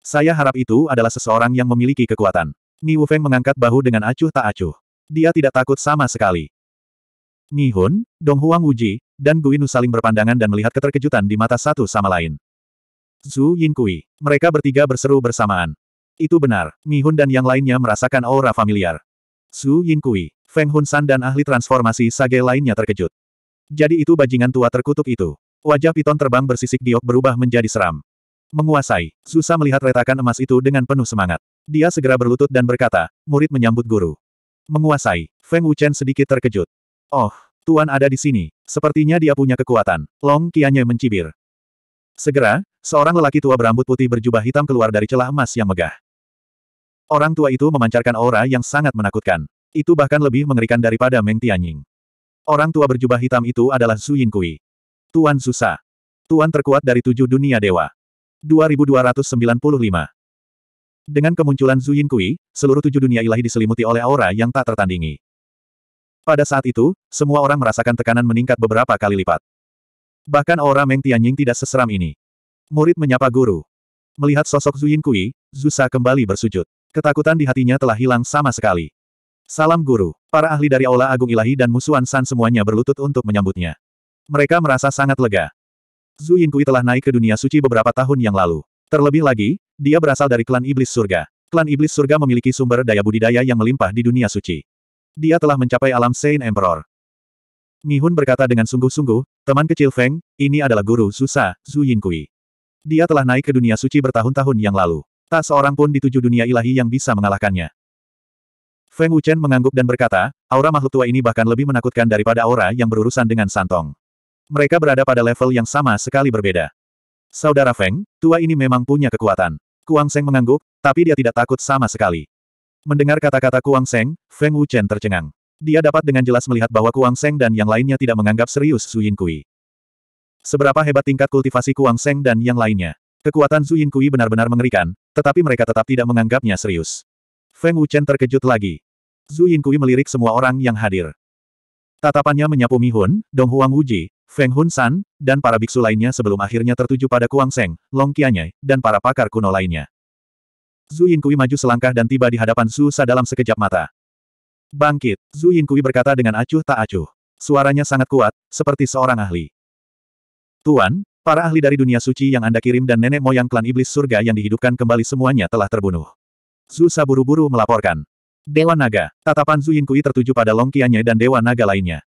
Speaker 1: Saya harap itu adalah seseorang yang memiliki kekuatan. Ni Wufeng mengangkat bahu dengan acuh tak acuh. Dia tidak takut sama sekali. Ni Hun, Dong Huang Wuji, dan Guinu saling berpandangan dan melihat keterkejutan di mata satu sama lain. Zhu Yinkui. Mereka bertiga berseru bersamaan. Itu benar, Mi Hun dan yang lainnya merasakan aura familiar. Zhu Yinkui, Feng Hun San dan ahli transformasi Sage lainnya terkejut. Jadi itu bajingan tua terkutuk itu. Wajah piton terbang bersisik giok berubah menjadi seram. Menguasai, susah melihat retakan emas itu dengan penuh semangat. Dia segera berlutut dan berkata, murid menyambut guru. Menguasai, Feng Wuchen sedikit terkejut. Oh, Tuan ada di sini. Sepertinya dia punya kekuatan. Long Qianye mencibir. Segera, seorang lelaki tua berambut putih berjubah hitam keluar dari celah emas yang megah. Orang tua itu memancarkan aura yang sangat menakutkan. Itu bahkan lebih mengerikan daripada Meng Tianying. Orang tua berjubah hitam itu adalah Su Yin Kui. Tuan Susa. Tuan terkuat dari tujuh dunia dewa. 2295. Dengan kemunculan Zuyin Kui, seluruh tujuh dunia ilahi diselimuti oleh aura yang tak tertandingi. Pada saat itu, semua orang merasakan tekanan meningkat beberapa kali lipat. Bahkan aura Meng Tianying tidak seseram ini. Murid menyapa guru. Melihat sosok Zu Kui, Zusa kembali bersujud. Ketakutan di hatinya telah hilang sama sekali. Salam guru. Para ahli dari Aula Agung Ilahi dan Musuan San semuanya berlutut untuk menyambutnya. Mereka merasa sangat lega. Zhu Yinkui telah naik ke dunia suci beberapa tahun yang lalu. Terlebih lagi, dia berasal dari klan iblis surga. Klan iblis surga memiliki sumber daya budidaya yang melimpah di dunia suci. Dia telah mencapai alam Saint Emperor. Mi Hun berkata dengan sungguh-sungguh, teman kecil Feng, ini adalah guru Susa, Zhu Yinkui. Dia telah naik ke dunia suci bertahun-tahun yang lalu. Tak seorang pun di tujuh dunia ilahi yang bisa mengalahkannya. Feng Wuchen mengangguk dan berkata, aura makhluk tua ini bahkan lebih menakutkan daripada aura yang berurusan dengan Santong. Mereka berada pada level yang sama sekali berbeda. Saudara Feng, tua ini memang punya kekuatan. Kuang Seng mengangguk, tapi dia tidak takut sama sekali. Mendengar kata-kata Kuang Seng, Feng Wuchen tercengang. Dia dapat dengan jelas melihat bahwa Kuang Seng dan yang lainnya tidak menganggap serius Su Yin Kui. Seberapa hebat tingkat kultivasi Kuang Seng dan yang lainnya. Kekuatan Su Yin Kui benar-benar mengerikan, tetapi mereka tetap tidak menganggapnya serius. Feng Wuchen terkejut lagi. Zhu Yinkui melirik semua orang yang hadir. Tatapannya menyapu Mihun, Dong Huang Wuji, Feng Hun San, dan para biksu lainnya sebelum akhirnya tertuju pada Kuang Seng, Long Qianye, dan para pakar kuno lainnya. Zhu Yinkui maju selangkah dan tiba di hadapan Su Sa dalam sekejap mata. Bangkit, Zhu Yinkui berkata dengan acuh tak acuh. Suaranya sangat kuat, seperti seorang ahli. Tuan, para ahli dari dunia suci yang Anda kirim dan nenek moyang klan iblis surga yang dihidupkan kembali semuanya telah terbunuh. Sa buru-buru melaporkan. Dewa Naga. Tatapan Zuin Kui tertuju pada Long Qianye dan Dewa Naga lainnya.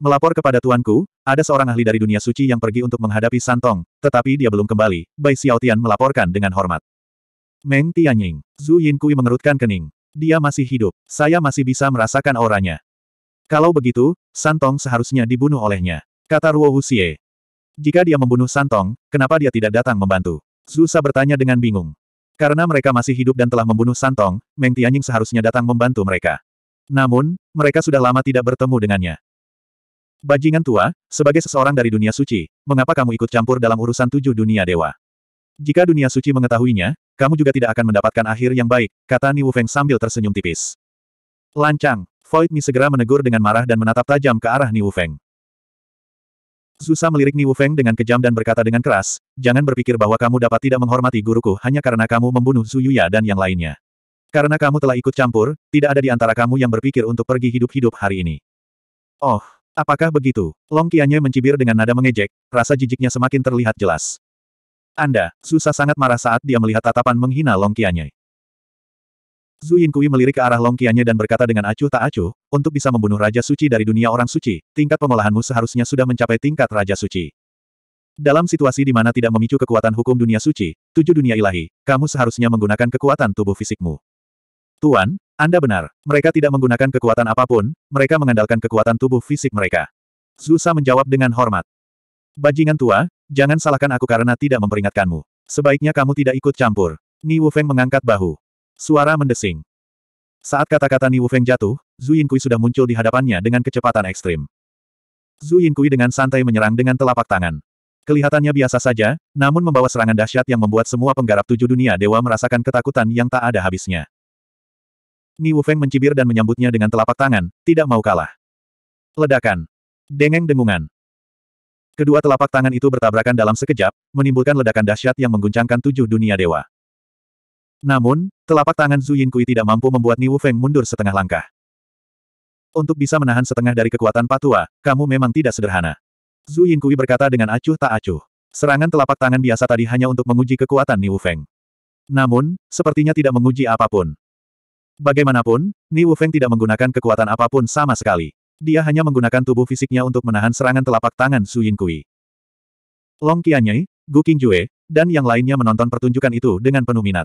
Speaker 1: Melapor kepada tuanku, ada seorang ahli dari dunia suci yang pergi untuk menghadapi Santong, tetapi dia belum kembali, Bai Xiaotian melaporkan dengan hormat. Meng Tianying. Zhu Yinkui mengerutkan kening. Dia masih hidup. Saya masih bisa merasakan auranya. Kalau begitu, Santong seharusnya dibunuh olehnya. Kata Ruo Wuxie. Jika dia membunuh Santong, kenapa dia tidak datang membantu? Zusa bertanya dengan bingung. Karena mereka masih hidup dan telah membunuh Santong, Meng Tianying seharusnya datang membantu mereka. Namun, mereka sudah lama tidak bertemu dengannya. Bajingan tua, sebagai seseorang dari dunia suci, mengapa kamu ikut campur dalam urusan tujuh dunia dewa? Jika dunia suci mengetahuinya, kamu juga tidak akan mendapatkan akhir yang baik, kata Ni Wufeng sambil tersenyum tipis. Lancang, Void Mi segera menegur dengan marah dan menatap tajam ke arah Ni Wufeng. Zusa melirik Niu Wufeng dengan kejam dan berkata dengan keras, jangan berpikir bahwa kamu dapat tidak menghormati guruku hanya karena kamu membunuh Yuya dan yang lainnya. Karena kamu telah ikut campur, tidak ada di antara kamu yang berpikir untuk pergi hidup-hidup hari ini. Oh, apakah begitu? Long Qianye mencibir dengan nada mengejek, rasa jijiknya semakin terlihat jelas. Anda, Zusa sangat marah saat dia melihat tatapan menghina Long Qianye. Zhu Yinkui melirik ke arah Longkiannya dan berkata dengan acuh tak acuh, untuk bisa membunuh Raja Suci dari dunia orang suci, tingkat pengolahanmu seharusnya sudah mencapai tingkat Raja Suci. Dalam situasi di mana tidak memicu kekuatan hukum dunia suci, tujuh dunia ilahi, kamu seharusnya menggunakan kekuatan tubuh fisikmu. Tuan, Anda benar, mereka tidak menggunakan kekuatan apapun, mereka mengandalkan kekuatan tubuh fisik mereka. Zusa menjawab dengan hormat. Bajingan tua, jangan salahkan aku karena tidak memperingatkanmu. Sebaiknya kamu tidak ikut campur. Ni Wufeng mengangkat bahu. Suara mendesing. Saat kata-kata Niu Feng jatuh, Zhu Yinkui sudah muncul di hadapannya dengan kecepatan ekstrim. Zhu Yinkui dengan santai menyerang dengan telapak tangan. Kelihatannya biasa saja, namun membawa serangan dahsyat yang membuat semua penggarap tujuh dunia dewa merasakan ketakutan yang tak ada habisnya. Niu Feng mencibir dan menyambutnya dengan telapak tangan, tidak mau kalah. Ledakan. Dengeng dengungan. Kedua telapak tangan itu bertabrakan dalam sekejap, menimbulkan ledakan dahsyat yang mengguncangkan tujuh dunia dewa. Namun, Telapak tangan Zhu Kui tidak mampu membuat Niu Feng mundur setengah langkah. Untuk bisa menahan setengah dari kekuatan patua, kamu memang tidak sederhana. Zhu Kui berkata dengan acuh tak acuh. Serangan telapak tangan biasa tadi hanya untuk menguji kekuatan Niu Feng. Namun, sepertinya tidak menguji apapun. Bagaimanapun, Niu Feng tidak menggunakan kekuatan apapun sama sekali. Dia hanya menggunakan tubuh fisiknya untuk menahan serangan telapak tangan Zhu Kui. Long Qianyei, Gu Qingjue, dan yang lainnya menonton pertunjukan itu dengan penuh minat.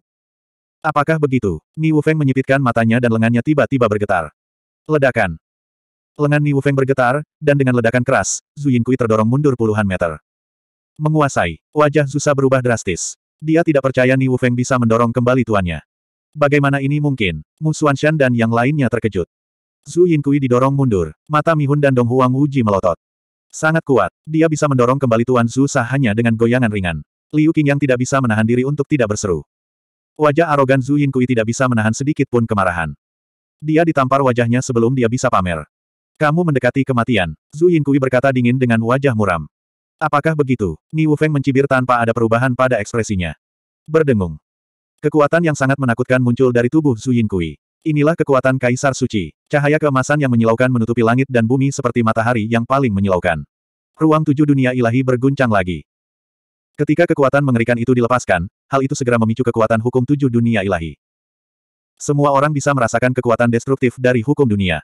Speaker 1: Apakah begitu? Ni Wufeng menyipitkan matanya dan lengannya tiba-tiba bergetar. Ledakan. Lengan Ni Wufeng bergetar, dan dengan ledakan keras, Zhu Yinkui terdorong mundur puluhan meter. Menguasai, wajah Zusa berubah drastis. Dia tidak percaya Ni Wufeng bisa mendorong kembali tuannya. Bagaimana ini mungkin? Mu Xuanshan dan yang lainnya terkejut. Zhu Yinkui didorong mundur, mata Mi Hun dan Dong Huang Wuji melotot. Sangat kuat, dia bisa mendorong kembali Tuan Zusa hanya dengan goyangan ringan. Liu Qing yang tidak bisa menahan diri untuk tidak berseru. Wajah arogan Zhu Yinkui tidak bisa menahan sedikit pun kemarahan. Dia ditampar wajahnya sebelum dia bisa pamer. Kamu mendekati kematian, Zhu Yinkui berkata dingin dengan wajah muram. Apakah begitu? Ni Wufeng mencibir tanpa ada perubahan pada ekspresinya. Berdengung. Kekuatan yang sangat menakutkan muncul dari tubuh Zhu Yinkui. Inilah kekuatan Kaisar Suci. Cahaya keemasan yang menyilaukan menutupi langit dan bumi seperti matahari yang paling menyilaukan. Ruang tujuh dunia ilahi berguncang lagi. Ketika kekuatan mengerikan itu dilepaskan, hal itu segera memicu kekuatan hukum tujuh dunia ilahi. Semua orang bisa merasakan kekuatan destruktif dari hukum dunia.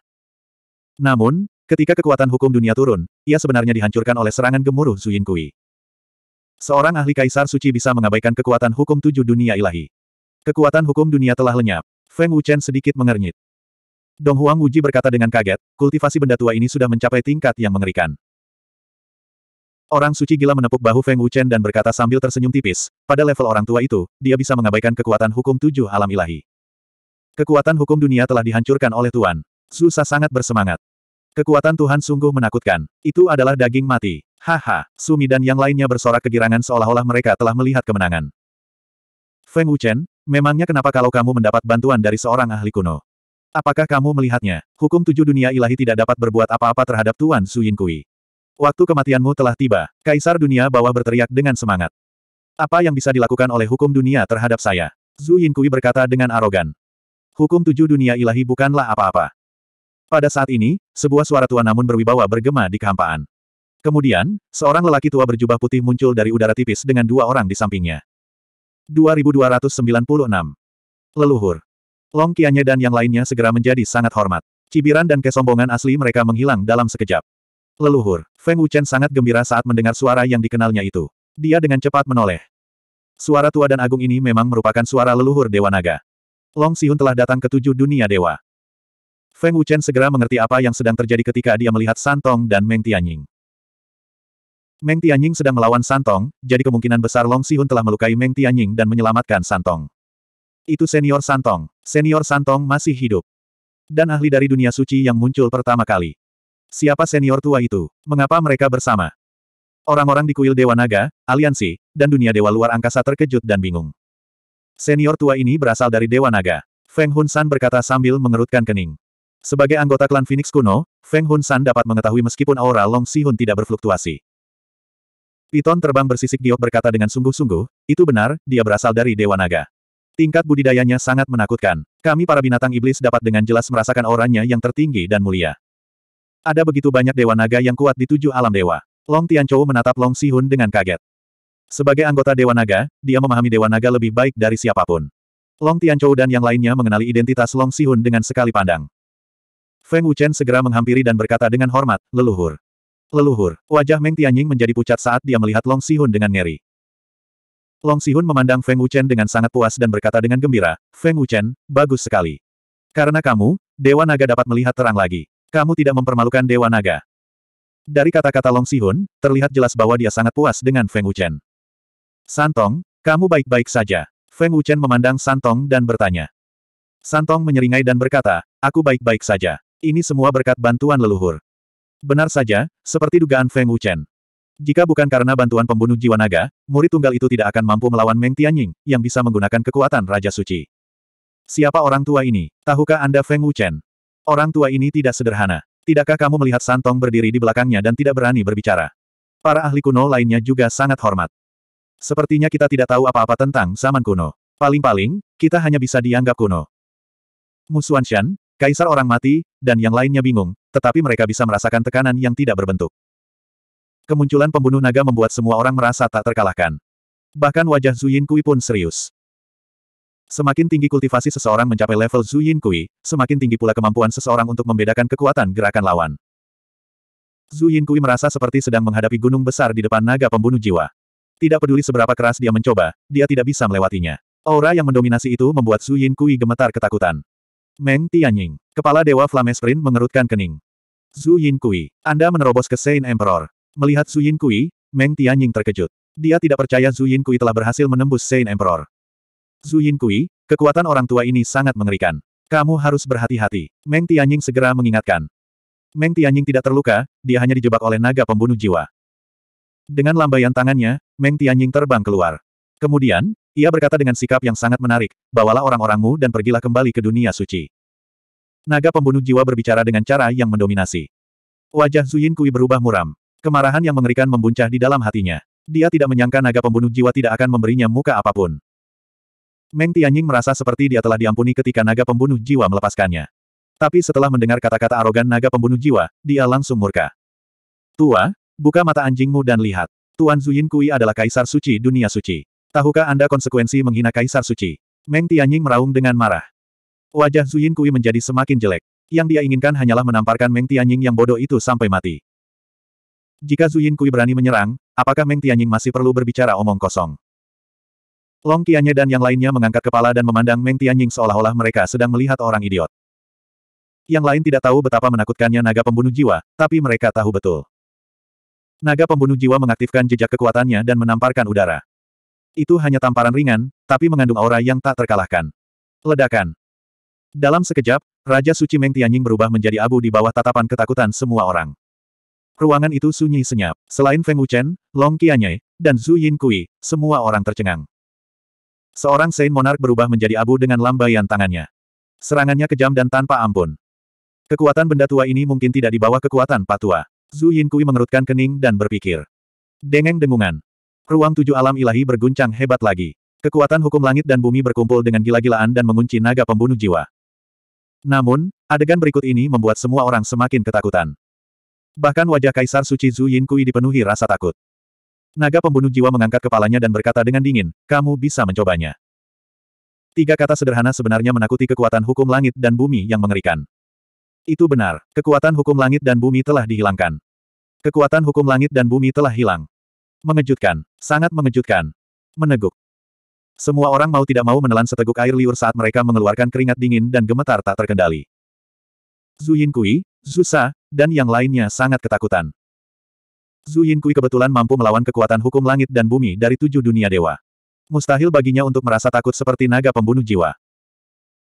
Speaker 1: Namun, ketika kekuatan hukum dunia turun, ia sebenarnya dihancurkan oleh serangan gemuruh Zuyin Kui. Seorang ahli kaisar suci bisa mengabaikan kekuatan hukum tujuh dunia ilahi. Kekuatan hukum dunia telah lenyap. Feng Wuchen sedikit mengernyit. Dong Huang Wuji berkata dengan kaget, kultivasi benda tua ini sudah mencapai tingkat yang mengerikan. Orang suci gila menepuk bahu Feng Wuchen dan berkata sambil tersenyum tipis, pada level orang tua itu, dia bisa mengabaikan kekuatan hukum tujuh alam ilahi. Kekuatan hukum dunia telah dihancurkan oleh Tuan. Susah sangat bersemangat. Kekuatan Tuhan sungguh menakutkan. Itu adalah daging mati. Haha, Sumi dan yang lainnya bersorak kegirangan seolah-olah mereka telah melihat kemenangan. Feng Wuchen, memangnya kenapa kalau kamu mendapat bantuan dari seorang ahli kuno? Apakah kamu melihatnya? Hukum tujuh dunia ilahi tidak dapat berbuat apa-apa terhadap Tuan Su Yin Kui. Waktu kematianmu telah tiba, Kaisar Dunia Bawah berteriak dengan semangat. Apa yang bisa dilakukan oleh hukum dunia terhadap saya? Zhu Yinkui berkata dengan arogan. Hukum tujuh dunia ilahi bukanlah apa-apa. Pada saat ini, sebuah suara tua namun berwibawa bergema di kehampaan. Kemudian, seorang lelaki tua berjubah putih muncul dari udara tipis dengan dua orang di sampingnya. 2296. Leluhur. Long Qianye dan yang lainnya segera menjadi sangat hormat. Cibiran dan kesombongan asli mereka menghilang dalam sekejap. Leluhur, Feng Wuchen sangat gembira saat mendengar suara yang dikenalnya itu. Dia dengan cepat menoleh. Suara tua dan agung ini memang merupakan suara leluhur Dewa Naga. Long Sihun telah datang ke tujuh dunia dewa. Feng Wuchen segera mengerti apa yang sedang terjadi ketika dia melihat Santong dan Meng Tianying. Meng Tianying sedang melawan Santong, jadi kemungkinan besar Long Sihun telah melukai Meng Tianying dan menyelamatkan Santong. Itu senior Santong. Senior Santong masih hidup. Dan ahli dari dunia suci yang muncul pertama kali. Siapa senior tua itu? Mengapa mereka bersama? Orang-orang di kuil Dewa Naga, Aliansi, dan dunia Dewa luar angkasa terkejut dan bingung. Senior tua ini berasal dari Dewa Naga. Feng Hun San berkata sambil mengerutkan kening. Sebagai anggota klan Phoenix kuno, Feng Hun San dapat mengetahui meskipun aura Long Si Hun tidak berfluktuasi. Piton terbang bersisik giok berkata dengan sungguh-sungguh, itu benar, dia berasal dari Dewa Naga. Tingkat budidayanya sangat menakutkan. Kami para binatang iblis dapat dengan jelas merasakan auranya yang tertinggi dan mulia. Ada begitu banyak dewa naga yang kuat di tujuh alam dewa. Long Tianchou menatap Long Sihun dengan kaget. Sebagai anggota Dewa Naga, dia memahami Dewa Naga lebih baik dari siapapun. Long Tianchou dan yang lainnya mengenali identitas Long Sihun dengan sekali pandang. Feng Wuchen segera menghampiri dan berkata dengan hormat, leluhur. Leluhur, wajah Meng Tianying menjadi pucat saat dia melihat Long Sihun dengan ngeri. Long Sihun memandang Feng Wuchen dengan sangat puas dan berkata dengan gembira, Feng Wuchen, bagus sekali. Karena kamu, Dewa Naga dapat melihat terang lagi. Kamu tidak mempermalukan Dewa Naga. Dari kata-kata Long Sihun, terlihat jelas bahwa dia sangat puas dengan Feng Wuchen. Santong, kamu baik-baik saja. Feng Wuchen memandang Santong dan bertanya. Santong menyeringai dan berkata, aku baik-baik saja. Ini semua berkat bantuan leluhur. Benar saja, seperti dugaan Feng Wuchen. Jika bukan karena bantuan pembunuh jiwa naga, murid tunggal itu tidak akan mampu melawan Meng Tianying, yang bisa menggunakan kekuatan Raja Suci. Siapa orang tua ini? Tahukah Anda Feng Wuchen? Orang tua ini tidak sederhana. Tidakkah kamu melihat Santong berdiri di belakangnya dan tidak berani berbicara? Para ahli kuno lainnya juga sangat hormat. Sepertinya kita tidak tahu apa-apa tentang zaman kuno. Paling-paling, kita hanya bisa dianggap kuno. Musuanshan, kaisar orang mati, dan yang lainnya bingung, tetapi mereka bisa merasakan tekanan yang tidak berbentuk. Kemunculan pembunuh naga membuat semua orang merasa tak terkalahkan. Bahkan wajah Zuyin Kui pun serius. Semakin tinggi kultivasi seseorang mencapai level Zuyin Kui, semakin tinggi pula kemampuan seseorang untuk membedakan kekuatan gerakan lawan. Zuyin Kui merasa seperti sedang menghadapi gunung besar di depan naga pembunuh jiwa. Tidak peduli seberapa keras dia mencoba, dia tidak bisa melewatinya. Aura yang mendominasi itu membuat Zuyin Kui gemetar ketakutan. Meng Tianying, kepala dewa Flame Sprint mengerutkan kening. Zuyin Kui, Anda menerobos ke Saint Emperor. Melihat Zuyin Kui, Meng Tianying terkejut. Dia tidak percaya Zuyin Kui telah berhasil menembus Saint Emperor. Zuyin Kui, kekuatan orang tua ini sangat mengerikan. Kamu harus berhati-hati. Meng Tianying segera mengingatkan. Meng Tianying tidak terluka, dia hanya dijebak oleh naga pembunuh jiwa. Dengan lambaian tangannya, Meng Tianying terbang keluar. Kemudian, ia berkata dengan sikap yang sangat menarik, bawalah orang-orangmu dan pergilah kembali ke dunia suci. Naga pembunuh jiwa berbicara dengan cara yang mendominasi. Wajah Zuyin Kui berubah muram. Kemarahan yang mengerikan membuncah di dalam hatinya. Dia tidak menyangka naga pembunuh jiwa tidak akan memberinya muka apapun. Meng Tianying merasa seperti dia telah diampuni ketika naga pembunuh jiwa melepaskannya. Tapi setelah mendengar kata-kata arogan naga pembunuh jiwa, dia langsung murka. Tua, buka mata anjingmu dan lihat. Tuan Zuyin Kui adalah kaisar suci dunia suci. Tahukah Anda konsekuensi menghina kaisar suci? Meng Tianying meraung dengan marah. Wajah Zuyin Kui menjadi semakin jelek. Yang dia inginkan hanyalah menamparkan Meng Tianying yang bodoh itu sampai mati. Jika Zuyin Kui berani menyerang, apakah Meng Tianying masih perlu berbicara omong kosong? Long Qianye dan yang lainnya mengangkat kepala dan memandang Meng Tianying seolah-olah mereka sedang melihat orang idiot. Yang lain tidak tahu betapa menakutkannya naga pembunuh jiwa, tapi mereka tahu betul. Naga pembunuh jiwa mengaktifkan jejak kekuatannya dan menamparkan udara. Itu hanya tamparan ringan, tapi mengandung aura yang tak terkalahkan. Ledakan. Dalam sekejap, Raja Suci Meng Tianying berubah menjadi abu di bawah tatapan ketakutan semua orang. Ruangan itu sunyi senyap. Selain Feng Wuchen, Long Qianye, dan Zhu Yin Kui, semua orang tercengang. Seorang Saint Monarch berubah menjadi abu dengan lambaian tangannya. Serangannya kejam dan tanpa ampun. Kekuatan benda tua ini mungkin tidak di bawah kekuatan patua. Zhu Yinkui mengerutkan kening dan berpikir. Dengeng dengungan. Ruang tujuh alam ilahi berguncang hebat lagi. Kekuatan hukum langit dan bumi berkumpul dengan gila-gilaan dan mengunci naga pembunuh jiwa. Namun, adegan berikut ini membuat semua orang semakin ketakutan. Bahkan wajah Kaisar Suci Zhu Yinkui dipenuhi rasa takut. Naga pembunuh jiwa mengangkat kepalanya dan berkata dengan dingin, kamu bisa mencobanya. Tiga kata sederhana sebenarnya menakuti kekuatan hukum langit dan bumi yang mengerikan. Itu benar, kekuatan hukum langit dan bumi telah dihilangkan. Kekuatan hukum langit dan bumi telah hilang. Mengejutkan, sangat mengejutkan. Meneguk. Semua orang mau tidak mau menelan seteguk air liur saat mereka mengeluarkan keringat dingin dan gemetar tak terkendali. Zuyin Kui, Zusa, dan yang lainnya sangat ketakutan. Zhu Yinkui kebetulan mampu melawan kekuatan hukum langit dan bumi dari tujuh dunia dewa. Mustahil baginya untuk merasa takut seperti naga pembunuh jiwa.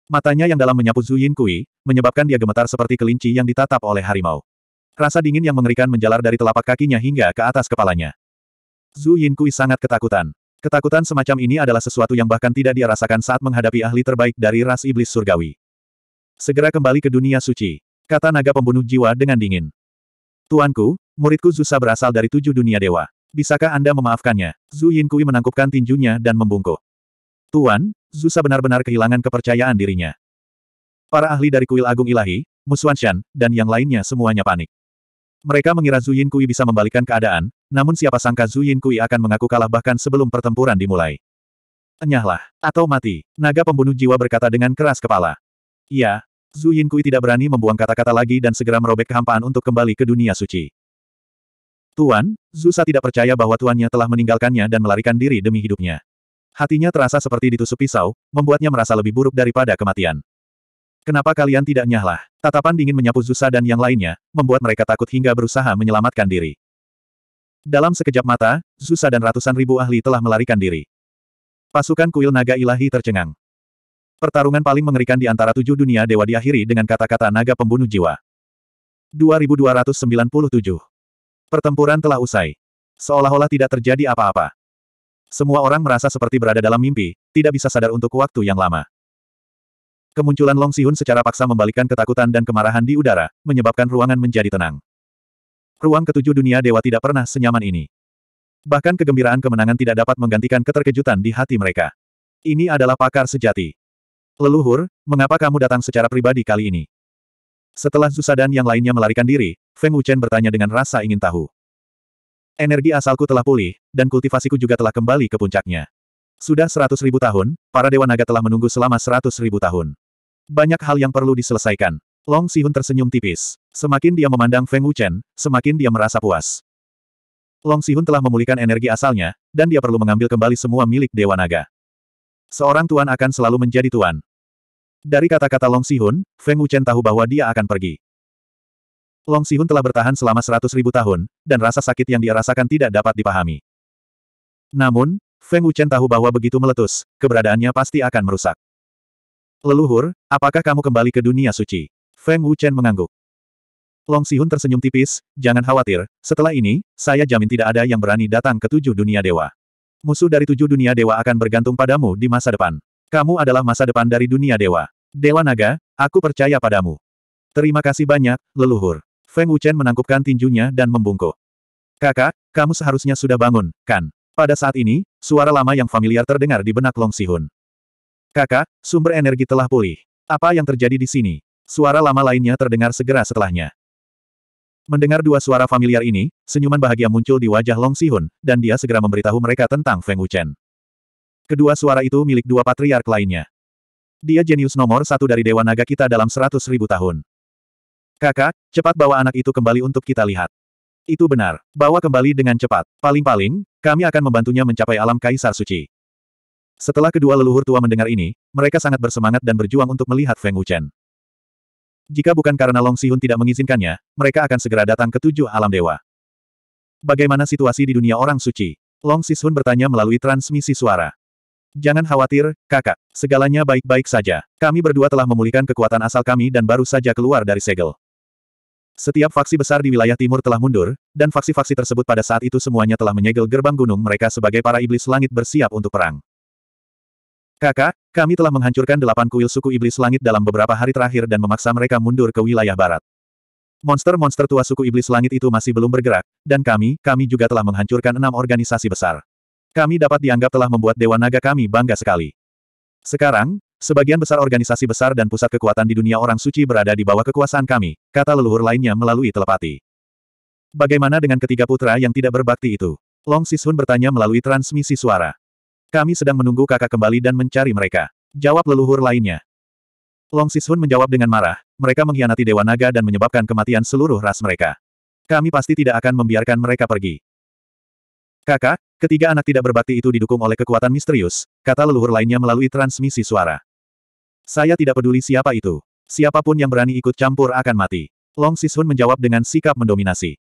Speaker 1: Matanya yang dalam menyapu Zhu Yinkui, menyebabkan dia gemetar seperti kelinci yang ditatap oleh harimau. Rasa dingin yang mengerikan menjalar dari telapak kakinya hingga ke atas kepalanya. Zhu Yinkui sangat ketakutan. Ketakutan semacam ini adalah sesuatu yang bahkan tidak dia rasakan saat menghadapi ahli terbaik dari ras iblis surgawi. Segera kembali ke dunia suci. Kata naga pembunuh jiwa dengan dingin. Tuanku, Muridku Zusa berasal dari tujuh dunia dewa. Bisakah Anda memaafkannya? Zhu Kui menangkupkan tinjunya dan membungkuk. Tuan, Zusa benar-benar kehilangan kepercayaan dirinya. Para ahli dari kuil agung ilahi, Shan, dan yang lainnya semuanya panik. Mereka mengira Zhu Kui bisa membalikan keadaan, namun siapa sangka Zhu Kui akan mengaku kalah bahkan sebelum pertempuran dimulai. Enyahlah, atau mati, naga pembunuh jiwa berkata dengan keras kepala. Iya, Zhu Kui tidak berani membuang kata-kata lagi dan segera merobek kehampaan untuk kembali ke dunia suci. Tuan, Zusa tidak percaya bahwa tuannya telah meninggalkannya dan melarikan diri demi hidupnya. Hatinya terasa seperti ditusuk pisau, membuatnya merasa lebih buruk daripada kematian. Kenapa kalian tidak nyahlah? Tatapan dingin menyapu Zusa dan yang lainnya, membuat mereka takut hingga berusaha menyelamatkan diri. Dalam sekejap mata, Zusa dan ratusan ribu ahli telah melarikan diri. Pasukan kuil naga ilahi tercengang. Pertarungan paling mengerikan di antara tujuh dunia dewa diakhiri dengan kata-kata naga pembunuh jiwa. 2297 Pertempuran telah usai. Seolah-olah tidak terjadi apa-apa. Semua orang merasa seperti berada dalam mimpi, tidak bisa sadar untuk waktu yang lama. Kemunculan Long Sihun secara paksa membalikan ketakutan dan kemarahan di udara, menyebabkan ruangan menjadi tenang. Ruang ketujuh dunia dewa tidak pernah senyaman ini. Bahkan kegembiraan kemenangan tidak dapat menggantikan keterkejutan di hati mereka. Ini adalah pakar sejati. Leluhur, mengapa kamu datang secara pribadi kali ini? Setelah Zusa dan yang lainnya melarikan diri, Feng Wuchen bertanya dengan rasa ingin tahu. Energi asalku telah pulih, dan kultivasiku juga telah kembali ke puncaknya. Sudah seratus ribu tahun, para dewa naga telah menunggu selama seratus ribu tahun. Banyak hal yang perlu diselesaikan. Long Sihun tersenyum tipis. Semakin dia memandang Feng Wuchen, semakin dia merasa puas. Long Sihun telah memulihkan energi asalnya, dan dia perlu mengambil kembali semua milik Dewa Naga. Seorang tuan akan selalu menjadi tuan. Dari kata-kata Long Sihun, Feng Wuchen tahu bahwa dia akan pergi. Long Sihun telah bertahan selama seratus ribu tahun, dan rasa sakit yang dia rasakan tidak dapat dipahami. Namun, Feng Wuchen tahu bahwa begitu meletus, keberadaannya pasti akan merusak. Leluhur, apakah kamu kembali ke dunia suci? Feng Wuchen mengangguk. Long Sihun tersenyum tipis, jangan khawatir, setelah ini, saya jamin tidak ada yang berani datang ke tujuh dunia dewa. Musuh dari tujuh dunia dewa akan bergantung padamu di masa depan. Kamu adalah masa depan dari dunia dewa. Dewa naga, aku percaya padamu. Terima kasih banyak, leluhur. Feng Wuchen menangkupkan tinjunya dan membungkuk. Kakak, kamu seharusnya sudah bangun, kan? Pada saat ini, suara lama yang familiar terdengar di benak Long Sihun. Kakak, sumber energi telah pulih. Apa yang terjadi di sini? Suara lama lainnya terdengar segera setelahnya. Mendengar dua suara familiar ini, senyuman bahagia muncul di wajah Long Sihun, dan dia segera memberitahu mereka tentang Feng Wuchen. Kedua suara itu milik dua patriark lainnya. Dia jenius nomor satu dari Dewa Naga kita dalam seratus ribu tahun. Kakak, cepat bawa anak itu kembali untuk kita lihat. Itu benar, bawa kembali dengan cepat. Paling-paling, kami akan membantunya mencapai alam Kaisar Suci. Setelah kedua leluhur tua mendengar ini, mereka sangat bersemangat dan berjuang untuk melihat Feng Wuchen. Jika bukan karena Long Sihun tidak mengizinkannya, mereka akan segera datang ke tujuh alam dewa. Bagaimana situasi di dunia orang suci? Long Sihun bertanya melalui transmisi suara. Jangan khawatir, kakak. Segalanya baik-baik saja. Kami berdua telah memulihkan kekuatan asal kami dan baru saja keluar dari segel. Setiap faksi besar di wilayah timur telah mundur, dan faksi-faksi tersebut pada saat itu semuanya telah menyegel gerbang gunung mereka sebagai para iblis langit bersiap untuk perang. Kakak, kami telah menghancurkan delapan kuil suku iblis langit dalam beberapa hari terakhir dan memaksa mereka mundur ke wilayah barat. Monster-monster tua suku iblis langit itu masih belum bergerak, dan kami, kami juga telah menghancurkan enam organisasi besar. Kami dapat dianggap telah membuat Dewa Naga kami bangga sekali. Sekarang, sebagian besar organisasi besar dan pusat kekuatan di dunia orang suci berada di bawah kekuasaan kami, kata leluhur lainnya melalui telepati. Bagaimana dengan ketiga putra yang tidak berbakti itu? Long Sishun bertanya melalui transmisi suara. Kami sedang menunggu kakak kembali dan mencari mereka. Jawab leluhur lainnya. Long Sishun menjawab dengan marah, mereka mengkhianati Dewa Naga dan menyebabkan kematian seluruh ras mereka. Kami pasti tidak akan membiarkan mereka pergi. Kakak, ketiga anak tidak berbakti itu didukung oleh kekuatan misterius, kata leluhur lainnya melalui transmisi suara. Saya tidak peduli siapa itu. Siapapun yang berani ikut campur akan mati. Long Sishun menjawab dengan sikap mendominasi.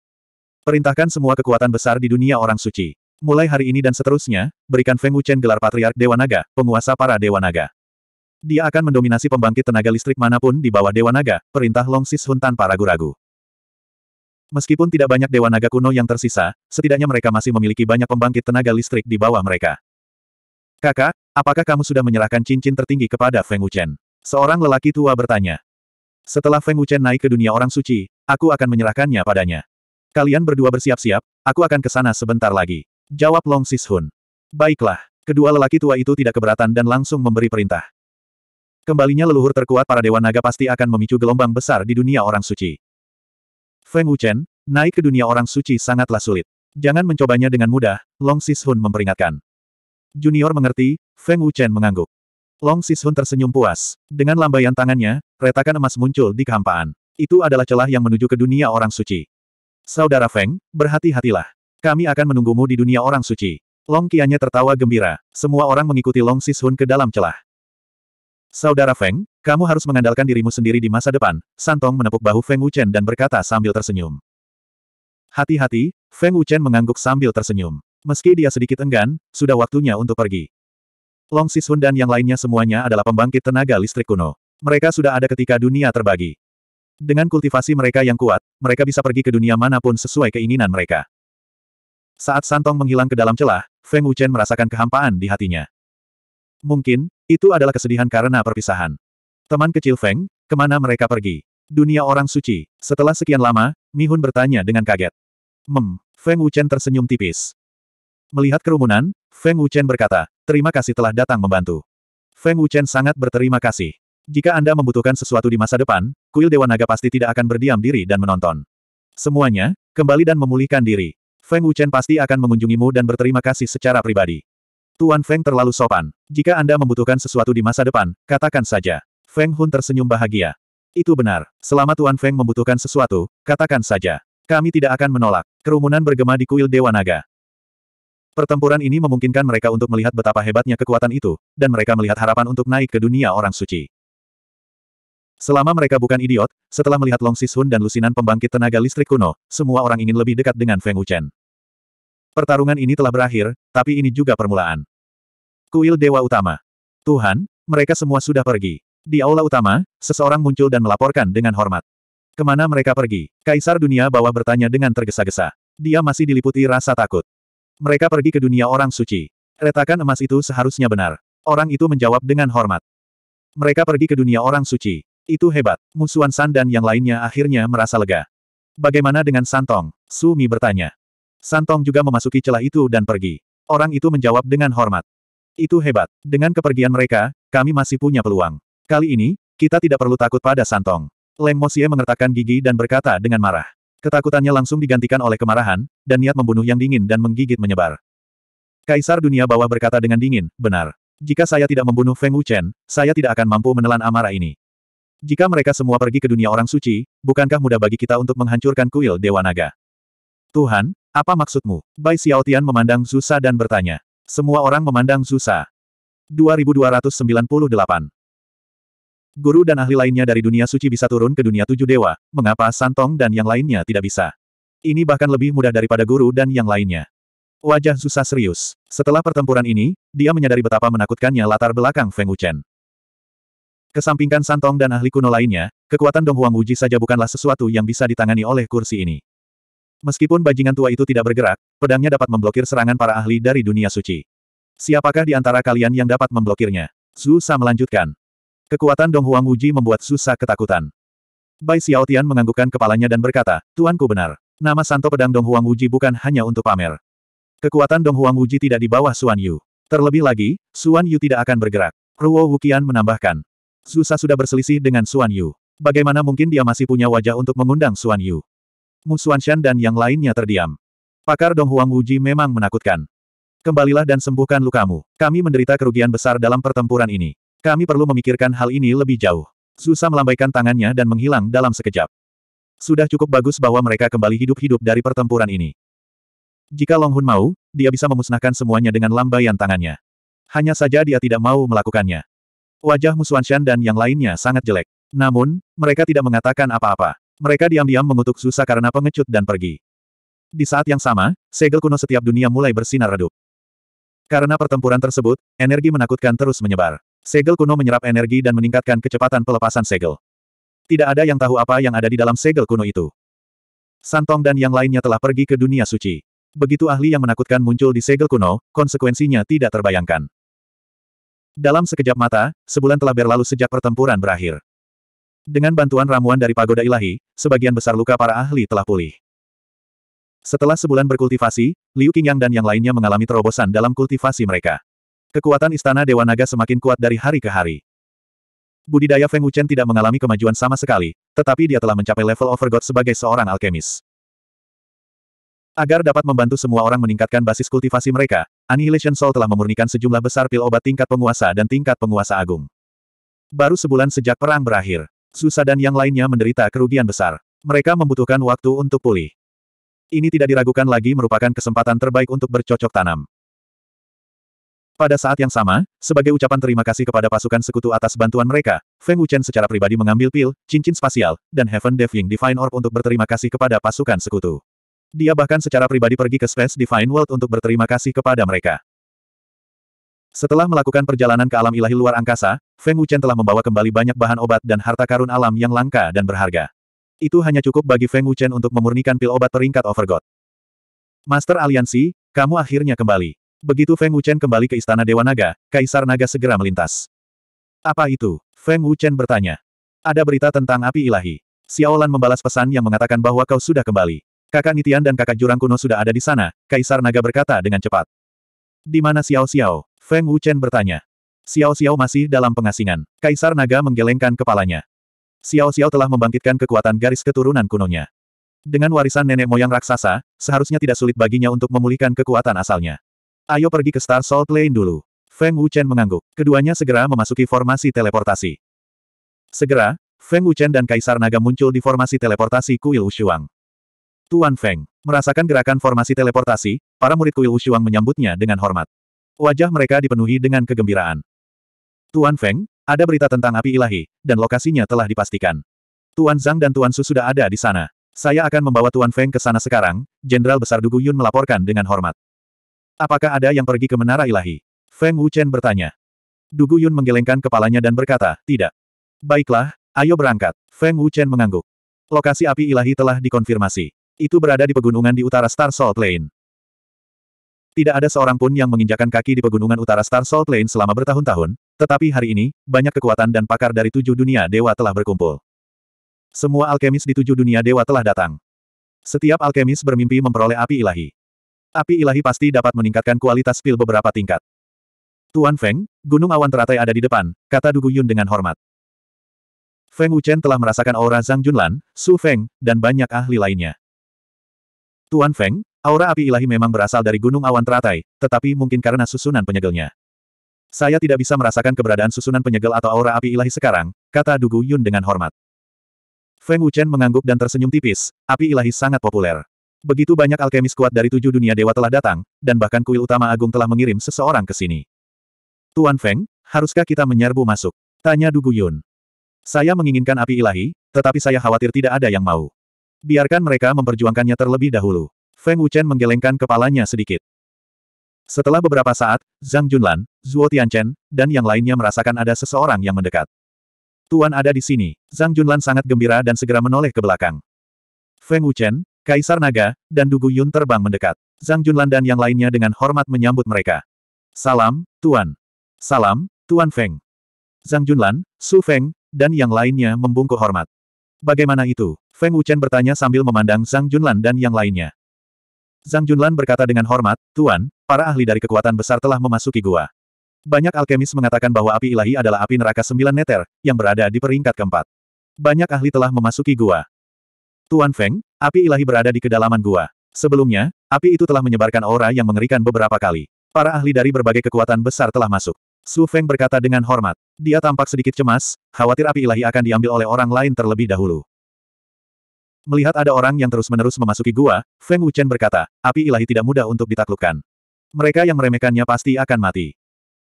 Speaker 1: Perintahkan semua kekuatan besar di dunia orang suci. Mulai hari ini dan seterusnya, berikan Feng Wuchen gelar Patriark Dewa Naga, penguasa para Dewa Naga. Dia akan mendominasi pembangkit tenaga listrik manapun di bawah Dewa Naga, perintah Long Sishun tanpa ragu-ragu. Meskipun tidak banyak dewa naga kuno yang tersisa, setidaknya mereka masih memiliki banyak pembangkit tenaga listrik di bawah mereka. Kakak, apakah kamu sudah menyerahkan cincin tertinggi kepada Feng Wuchen? Seorang lelaki tua bertanya. Setelah Feng Wuchen naik ke dunia orang suci, aku akan menyerahkannya padanya. Kalian berdua bersiap-siap, aku akan ke sana sebentar lagi. Jawab Long Sishun. Baiklah, kedua lelaki tua itu tidak keberatan dan langsung memberi perintah. Kembalinya leluhur terkuat para dewa naga pasti akan memicu gelombang besar di dunia orang suci. Feng Wuchen, naik ke dunia orang suci sangatlah sulit. Jangan mencobanya dengan mudah, Long Sishun memperingatkan. Junior mengerti, Feng Wuchen mengangguk. Long Sishun tersenyum puas. Dengan lambaian tangannya, retakan emas muncul di kehampaan. Itu adalah celah yang menuju ke dunia orang suci. Saudara Feng, berhati-hatilah. Kami akan menunggumu di dunia orang suci. Long Qiannya tertawa gembira. Semua orang mengikuti Long Sishun ke dalam celah. Saudara Feng, kamu harus mengandalkan dirimu sendiri di masa depan, Santong menepuk bahu Feng Wuchen dan berkata sambil tersenyum. Hati-hati, Feng Wuchen mengangguk sambil tersenyum. Meski dia sedikit enggan, sudah waktunya untuk pergi. Long Sishun dan yang lainnya semuanya adalah pembangkit tenaga listrik kuno. Mereka sudah ada ketika dunia terbagi. Dengan kultivasi mereka yang kuat, mereka bisa pergi ke dunia manapun sesuai keinginan mereka. Saat Santong menghilang ke dalam celah, Feng Wuchen merasakan kehampaan di hatinya. Mungkin, itu adalah kesedihan karena perpisahan. Teman kecil Feng, kemana mereka pergi? Dunia orang suci. Setelah sekian lama, Mihun bertanya dengan kaget. Mem, Feng Wuchen tersenyum tipis. Melihat kerumunan, Feng Wuchen berkata, terima kasih telah datang membantu. Feng Wuchen sangat berterima kasih. Jika Anda membutuhkan sesuatu di masa depan, kuil Dewa Naga pasti tidak akan berdiam diri dan menonton. Semuanya, kembali dan memulihkan diri. Feng Wuchen pasti akan mengunjungimu dan berterima kasih secara pribadi. Tuan Feng terlalu sopan. Jika Anda membutuhkan sesuatu di masa depan, katakan saja. Feng Hun tersenyum bahagia. Itu benar, selama Tuan Feng membutuhkan sesuatu, katakan saja. Kami tidak akan menolak. Kerumunan bergema di kuil Dewa Naga. Pertempuran ini memungkinkan mereka untuk melihat betapa hebatnya kekuatan itu, dan mereka melihat harapan untuk naik ke dunia orang suci. Selama mereka bukan idiot, setelah melihat Long Sishun dan lusinan pembangkit tenaga listrik kuno, semua orang ingin lebih dekat dengan Feng Wuchen. Pertarungan ini telah berakhir, tapi ini juga permulaan. Kuil Dewa Utama. Tuhan, mereka semua sudah pergi. Di aula utama, seseorang muncul dan melaporkan dengan hormat. Kemana mereka pergi? Kaisar dunia bawah bertanya dengan tergesa-gesa. Dia masih diliputi rasa takut. Mereka pergi ke dunia orang suci. Retakan emas itu seharusnya benar. Orang itu menjawab dengan hormat. Mereka pergi ke dunia orang suci. Itu hebat. Musuhan San dan yang lainnya akhirnya merasa lega. Bagaimana dengan Santong? Sumi bertanya. Santong juga memasuki celah itu dan pergi. Orang itu menjawab dengan hormat. Itu hebat. Dengan kepergian mereka, kami masih punya peluang. Kali ini, kita tidak perlu takut pada Santong. Leng Mosie mengertakkan gigi dan berkata dengan marah. Ketakutannya langsung digantikan oleh kemarahan, dan niat membunuh yang dingin dan menggigit menyebar. Kaisar dunia bawah berkata dengan dingin, benar. Jika saya tidak membunuh Feng Wuchen, saya tidak akan mampu menelan amarah ini. Jika mereka semua pergi ke dunia orang suci, bukankah mudah bagi kita untuk menghancurkan kuil Dewa Naga? Tuhan, apa maksudmu? Bai Xiaotian memandang susah dan bertanya. Semua orang memandang Zusa. 2298 Guru dan ahli lainnya dari dunia suci bisa turun ke dunia tujuh dewa, mengapa Santong dan yang lainnya tidak bisa? Ini bahkan lebih mudah daripada guru dan yang lainnya. Wajah susah serius. Setelah pertempuran ini, dia menyadari betapa menakutkannya latar belakang Feng Wuchen. Kesampingkan Santong dan ahli kuno lainnya, kekuatan Dong Huang Wuji saja bukanlah sesuatu yang bisa ditangani oleh kursi ini. Meskipun bajingan tua itu tidak bergerak, pedangnya dapat memblokir serangan para ahli dari dunia suci. Siapakah di antara kalian yang dapat memblokirnya? Zusa melanjutkan. Kekuatan Dong Huang Wuji membuat susah ketakutan. Bai Xiaotian menganggukkan kepalanya dan berkata, Tuanku benar. Nama Santo Pedang Dong Huang Wuji bukan hanya untuk pamer. Kekuatan Dong Huang Wuji tidak di bawah Suan Yu. Terlebih lagi, Suan Yu tidak akan bergerak. Ruo Wukian menambahkan. Zusa sudah berselisih dengan Suan Yu. Bagaimana mungkin dia masih punya wajah untuk mengundang Suan Yu? Mu Shan dan yang lainnya terdiam. Pakar Dong Huang Wuji memang menakutkan. Kembalilah dan sembuhkan lukamu. Kami menderita kerugian besar dalam pertempuran ini. Kami perlu memikirkan hal ini lebih jauh. Susa melambaikan tangannya dan menghilang dalam sekejap. Sudah cukup bagus bahwa mereka kembali hidup-hidup dari pertempuran ini. Jika Long Hun mau, dia bisa memusnahkan semuanya dengan lambaian tangannya. Hanya saja dia tidak mau melakukannya. Wajah Shan dan yang lainnya sangat jelek. Namun, mereka tidak mengatakan apa-apa. Mereka diam-diam mengutuk Susa karena pengecut dan pergi. Di saat yang sama, segel kuno setiap dunia mulai bersinar redup. Karena pertempuran tersebut, energi menakutkan terus menyebar. Segel kuno menyerap energi dan meningkatkan kecepatan pelepasan segel. Tidak ada yang tahu apa yang ada di dalam segel kuno itu. Santong dan yang lainnya telah pergi ke dunia suci. Begitu ahli yang menakutkan muncul di segel kuno, konsekuensinya tidak terbayangkan. Dalam sekejap mata, sebulan telah berlalu sejak pertempuran berakhir. Dengan bantuan ramuan dari pagoda ilahi, sebagian besar luka para ahli telah pulih. Setelah sebulan berkultivasi, Liu Qingyang dan yang lainnya mengalami terobosan dalam kultivasi mereka. Kekuatan Istana Dewa Naga semakin kuat dari hari ke hari. Budidaya Feng Wuchen tidak mengalami kemajuan sama sekali, tetapi dia telah mencapai level Overgod sebagai seorang alkemis. Agar dapat membantu semua orang meningkatkan basis kultivasi mereka, Annihilation Soul telah memurnikan sejumlah besar pil obat tingkat penguasa dan tingkat penguasa agung. Baru sebulan sejak perang berakhir, Susa dan yang lainnya menderita kerugian besar. Mereka membutuhkan waktu untuk pulih. Ini tidak diragukan lagi merupakan kesempatan terbaik untuk bercocok tanam. Pada saat yang sama, sebagai ucapan terima kasih kepada pasukan sekutu atas bantuan mereka, Feng Wuchen secara pribadi mengambil pil, cincin spasial, dan Heaven Defying Divine Orb untuk berterima kasih kepada pasukan sekutu. Dia bahkan secara pribadi pergi ke Space Divine World untuk berterima kasih kepada mereka. Setelah melakukan perjalanan ke alam ilahi luar angkasa, Feng Wuchen telah membawa kembali banyak bahan obat dan harta karun alam yang langka dan berharga. Itu hanya cukup bagi Feng Wuchen untuk memurnikan pil obat peringkat Overgod. Master Aliansi, kamu akhirnya kembali. Begitu Feng Wuchen kembali ke Istana Dewa Naga, Kaisar Naga segera melintas. Apa itu? Feng Wuchen bertanya. Ada berita tentang api ilahi. Xiaolan membalas pesan yang mengatakan bahwa kau sudah kembali. Kakak Nitian dan kakak Jurang Kuno sudah ada di sana, Kaisar Naga berkata dengan cepat. Di mana Xiao Xiao? Feng Wuchen bertanya. Xiao Xiao masih dalam pengasingan. Kaisar Naga menggelengkan kepalanya. Xiao Xiao telah membangkitkan kekuatan garis keturunan kunonya. Dengan warisan nenek moyang raksasa, seharusnya tidak sulit baginya untuk memulihkan kekuatan asalnya. Ayo pergi ke Star Salt Lane dulu. Feng Wuchen mengangguk. Keduanya segera memasuki formasi teleportasi. Segera, Feng Wuchen dan Kaisar Naga muncul di formasi teleportasi Kuil Wushuang. Tuan Feng, merasakan gerakan formasi teleportasi, para murid Kuil Wushuang menyambutnya dengan hormat. Wajah mereka dipenuhi dengan kegembiraan. Tuan Feng, ada berita tentang api ilahi, dan lokasinya telah dipastikan. Tuan Zhang dan Tuan Su sudah ada di sana. Saya akan membawa Tuan Feng ke sana sekarang, Jenderal Besar Dugu Yun melaporkan dengan hormat. Apakah ada yang pergi ke menara ilahi? Feng Wuchen bertanya. Dugu Yun menggelengkan kepalanya dan berkata, tidak. Baiklah, ayo berangkat. Feng Wuchen mengangguk. Lokasi api ilahi telah dikonfirmasi. Itu berada di pegunungan di utara Star Salt Lane. Tidak ada seorang pun yang menginjakan kaki di pegunungan utara Star Salt Lane selama bertahun-tahun, tetapi hari ini, banyak kekuatan dan pakar dari tujuh dunia dewa telah berkumpul. Semua alkemis di tujuh dunia dewa telah datang. Setiap alkemis bermimpi memperoleh api ilahi api ilahi pasti dapat meningkatkan kualitas pil beberapa tingkat. Tuan Feng, gunung awan teratai ada di depan, kata Dugu Yun dengan hormat. Feng Wuchen telah merasakan aura Zhang Junlan, Su Feng, dan banyak ahli lainnya. Tuan Feng, aura api ilahi memang berasal dari gunung awan teratai, tetapi mungkin karena susunan penyegelnya. Saya tidak bisa merasakan keberadaan susunan penyegel atau aura api ilahi sekarang, kata Dugu Yun dengan hormat. Feng Wuchen mengangguk dan tersenyum tipis, api ilahi sangat populer. Begitu banyak alkemis kuat dari tujuh dunia dewa telah datang, dan bahkan kuil utama agung telah mengirim seseorang ke sini. Tuan Feng, haruskah kita menyerbu masuk? Tanya Dugu Yun. Saya menginginkan api ilahi, tetapi saya khawatir tidak ada yang mau. Biarkan mereka memperjuangkannya terlebih dahulu. Feng Wuchen menggelengkan kepalanya sedikit. Setelah beberapa saat, Zhang Junlan, Zhuo Tianchen, dan yang lainnya merasakan ada seseorang yang mendekat. Tuan ada di sini. Zhang Junlan sangat gembira dan segera menoleh ke belakang. Feng Wuchen, Kaisar Naga, dan Dugu Yun terbang mendekat. Zhang Junlan dan yang lainnya dengan hormat menyambut mereka. Salam, Tuan. Salam, Tuan Feng. Zhang Junlan, Su Feng, dan yang lainnya membungkuk hormat. Bagaimana itu? Feng Wuchen bertanya sambil memandang Zhang Junlan dan yang lainnya. Zhang Junlan berkata dengan hormat, Tuan, para ahli dari kekuatan besar telah memasuki gua. Banyak alkemis mengatakan bahwa api ilahi adalah api neraka sembilan neter, yang berada di peringkat keempat. Banyak ahli telah memasuki gua. Tuan Feng, api ilahi berada di kedalaman gua. Sebelumnya, api itu telah menyebarkan aura yang mengerikan beberapa kali. Para ahli dari berbagai kekuatan besar telah masuk. Su Feng berkata dengan hormat. Dia tampak sedikit cemas, khawatir api ilahi akan diambil oleh orang lain terlebih dahulu. Melihat ada orang yang terus-menerus memasuki gua, Feng Wuchen berkata, api ilahi tidak mudah untuk ditaklukkan. Mereka yang meremehkannya pasti akan mati.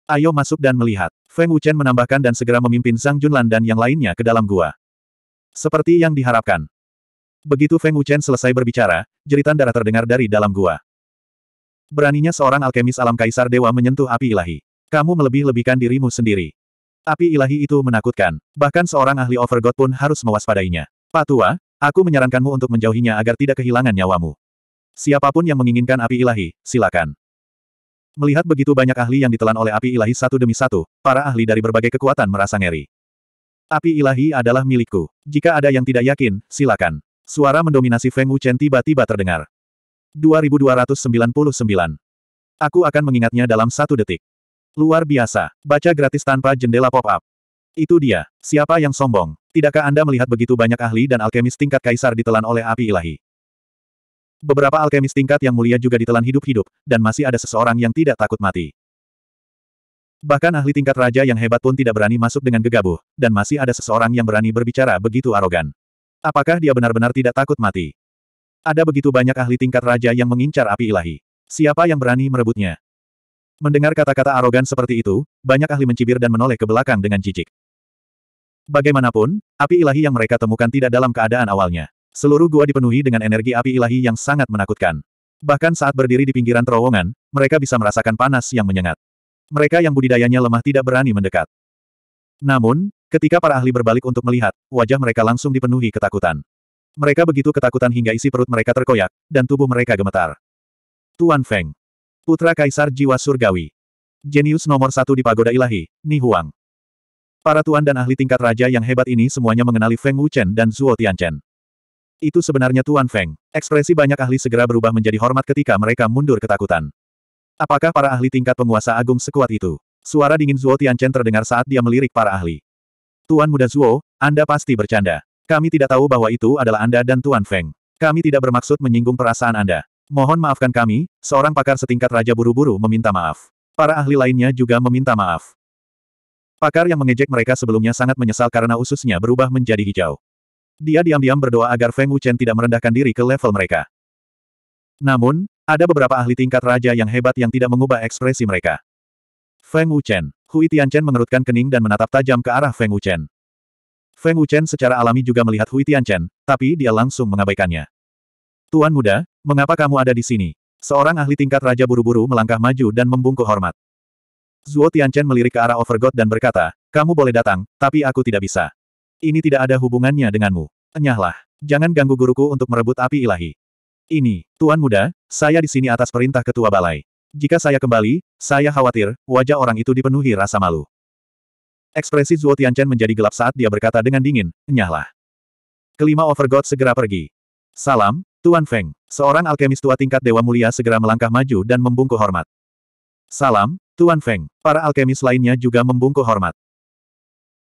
Speaker 1: Ayo masuk dan melihat. Feng Wuchen menambahkan dan segera memimpin Zhang Junlan dan yang lainnya ke dalam gua. Seperti yang diharapkan, Begitu Feng Wuchen selesai berbicara, jeritan darah terdengar dari dalam gua. Beraninya seorang alkemis alam kaisar dewa menyentuh api ilahi. Kamu melebih-lebihkan dirimu sendiri. Api ilahi itu menakutkan. Bahkan seorang ahli overgod pun harus mewaspadainya. Patua, aku menyarankanmu untuk menjauhinya agar tidak kehilangan nyawamu. Siapapun yang menginginkan api ilahi, silakan. Melihat begitu banyak ahli yang ditelan oleh api ilahi satu demi satu, para ahli dari berbagai kekuatan merasa ngeri. Api ilahi adalah milikku. Jika ada yang tidak yakin, silakan. Suara mendominasi Feng Wuchen tiba-tiba terdengar. 2299. Aku akan mengingatnya dalam satu detik. Luar biasa. Baca gratis tanpa jendela pop-up. Itu dia. Siapa yang sombong? Tidakkah Anda melihat begitu banyak ahli dan alkemis tingkat kaisar ditelan oleh api ilahi? Beberapa alkemis tingkat yang mulia juga ditelan hidup-hidup, dan masih ada seseorang yang tidak takut mati. Bahkan ahli tingkat raja yang hebat pun tidak berani masuk dengan gegabah, dan masih ada seseorang yang berani berbicara begitu arogan. Apakah dia benar-benar tidak takut mati? Ada begitu banyak ahli tingkat raja yang mengincar api ilahi. Siapa yang berani merebutnya? Mendengar kata-kata arogan seperti itu, banyak ahli mencibir dan menoleh ke belakang dengan jijik. Bagaimanapun, api ilahi yang mereka temukan tidak dalam keadaan awalnya. Seluruh gua dipenuhi dengan energi api ilahi yang sangat menakutkan. Bahkan saat berdiri di pinggiran terowongan, mereka bisa merasakan panas yang menyengat. Mereka yang budidayanya lemah tidak berani mendekat. Namun, ketika para ahli berbalik untuk melihat, wajah mereka langsung dipenuhi ketakutan. Mereka begitu ketakutan hingga isi perut mereka terkoyak, dan tubuh mereka gemetar. Tuan Feng. Putra Kaisar Jiwa Surgawi. Jenius nomor satu di Pagoda Ilahi, Ni Huang. Para tuan dan ahli tingkat raja yang hebat ini semuanya mengenali Feng Wuchen dan Zuo Tianchen. Itu sebenarnya Tuan Feng. Ekspresi banyak ahli segera berubah menjadi hormat ketika mereka mundur ketakutan. Apakah para ahli tingkat penguasa agung sekuat itu? Suara dingin Zuo Tianchen terdengar saat dia melirik para ahli. Tuan muda Zuo, Anda pasti bercanda. Kami tidak tahu bahwa itu adalah Anda dan Tuan Feng. Kami tidak bermaksud menyinggung perasaan Anda. Mohon maafkan kami, seorang pakar setingkat raja buru-buru meminta maaf. Para ahli lainnya juga meminta maaf. Pakar yang mengejek mereka sebelumnya sangat menyesal karena ususnya berubah menjadi hijau. Dia diam-diam berdoa agar Feng Wuchen tidak merendahkan diri ke level mereka. Namun, ada beberapa ahli tingkat raja yang hebat yang tidak mengubah ekspresi mereka. Feng Wuchen. Hui Tianchen mengerutkan kening dan menatap tajam ke arah Feng Wuchen. Feng Wuchen secara alami juga melihat Hui Tianchen, tapi dia langsung mengabaikannya. Tuan muda, mengapa kamu ada di sini? Seorang ahli tingkat raja buru-buru melangkah maju dan membungkuk hormat. Zuo Tianchen melirik ke arah Overgod dan berkata, kamu boleh datang, tapi aku tidak bisa. Ini tidak ada hubungannya denganmu. Enyahlah, jangan ganggu guruku untuk merebut api ilahi. Ini, Tuan muda, saya di sini atas perintah ketua balai. Jika saya kembali, saya khawatir, wajah orang itu dipenuhi rasa malu. Ekspresi Zuo Tianchen menjadi gelap saat dia berkata dengan dingin, nyahlah. Kelima Overgod segera pergi. Salam, Tuan Feng. Seorang alkemis tua tingkat Dewa Mulia segera melangkah maju dan membungkuk hormat. Salam, Tuan Feng. Para alkemis lainnya juga membungkuk hormat.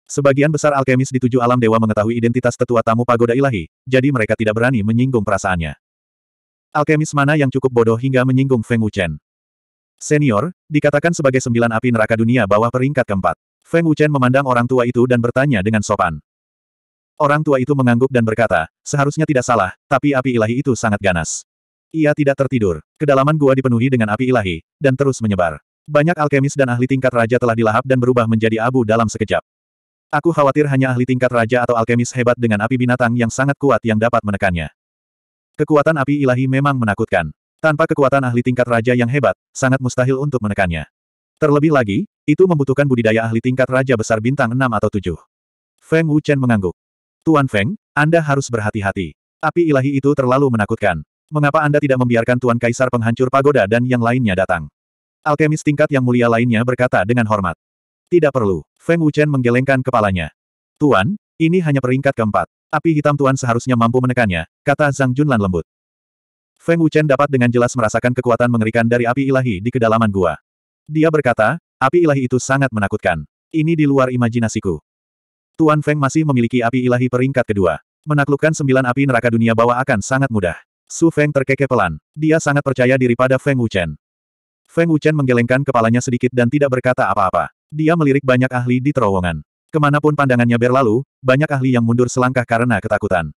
Speaker 1: Sebagian besar alkemis di tujuh alam dewa mengetahui identitas tetua tamu pagoda ilahi, jadi mereka tidak berani menyinggung perasaannya. Alkemis mana yang cukup bodoh hingga menyinggung Feng Wuchen? Senior, dikatakan sebagai sembilan api neraka dunia bawah peringkat keempat. Feng Wuchen memandang orang tua itu dan bertanya dengan sopan. Orang tua itu mengangguk dan berkata, seharusnya tidak salah, tapi api ilahi itu sangat ganas. Ia tidak tertidur. Kedalaman gua dipenuhi dengan api ilahi, dan terus menyebar. Banyak alkemis dan ahli tingkat raja telah dilahap dan berubah menjadi abu dalam sekejap. Aku khawatir hanya ahli tingkat raja atau alkemis hebat dengan api binatang yang sangat kuat yang dapat menekannya. Kekuatan api ilahi memang menakutkan. Tanpa kekuatan ahli tingkat raja yang hebat, sangat mustahil untuk menekannya. Terlebih lagi, itu membutuhkan budidaya ahli tingkat raja besar bintang 6 atau 7. Feng Wuchen mengangguk. Tuan Feng, Anda harus berhati-hati. Api ilahi itu terlalu menakutkan. Mengapa Anda tidak membiarkan Tuan Kaisar penghancur pagoda dan yang lainnya datang? Alkemis tingkat yang mulia lainnya berkata dengan hormat. Tidak perlu. Feng Wuchen menggelengkan kepalanya. Tuan, ini hanya peringkat keempat. Api hitam Tuan seharusnya mampu menekannya, kata Zhang Junlan lembut. Feng Wuchen dapat dengan jelas merasakan kekuatan mengerikan dari api ilahi di kedalaman gua. Dia berkata, api ilahi itu sangat menakutkan. Ini di luar imajinasiku. Tuan Feng masih memiliki api ilahi peringkat kedua. Menaklukkan sembilan api neraka dunia bawah akan sangat mudah. Su Feng terkekeh pelan. Dia sangat percaya diri pada Feng Wuchen. Feng Wuchen menggelengkan kepalanya sedikit dan tidak berkata apa-apa. Dia melirik banyak ahli di terowongan. Kemanapun pandangannya berlalu, banyak ahli yang mundur selangkah karena ketakutan.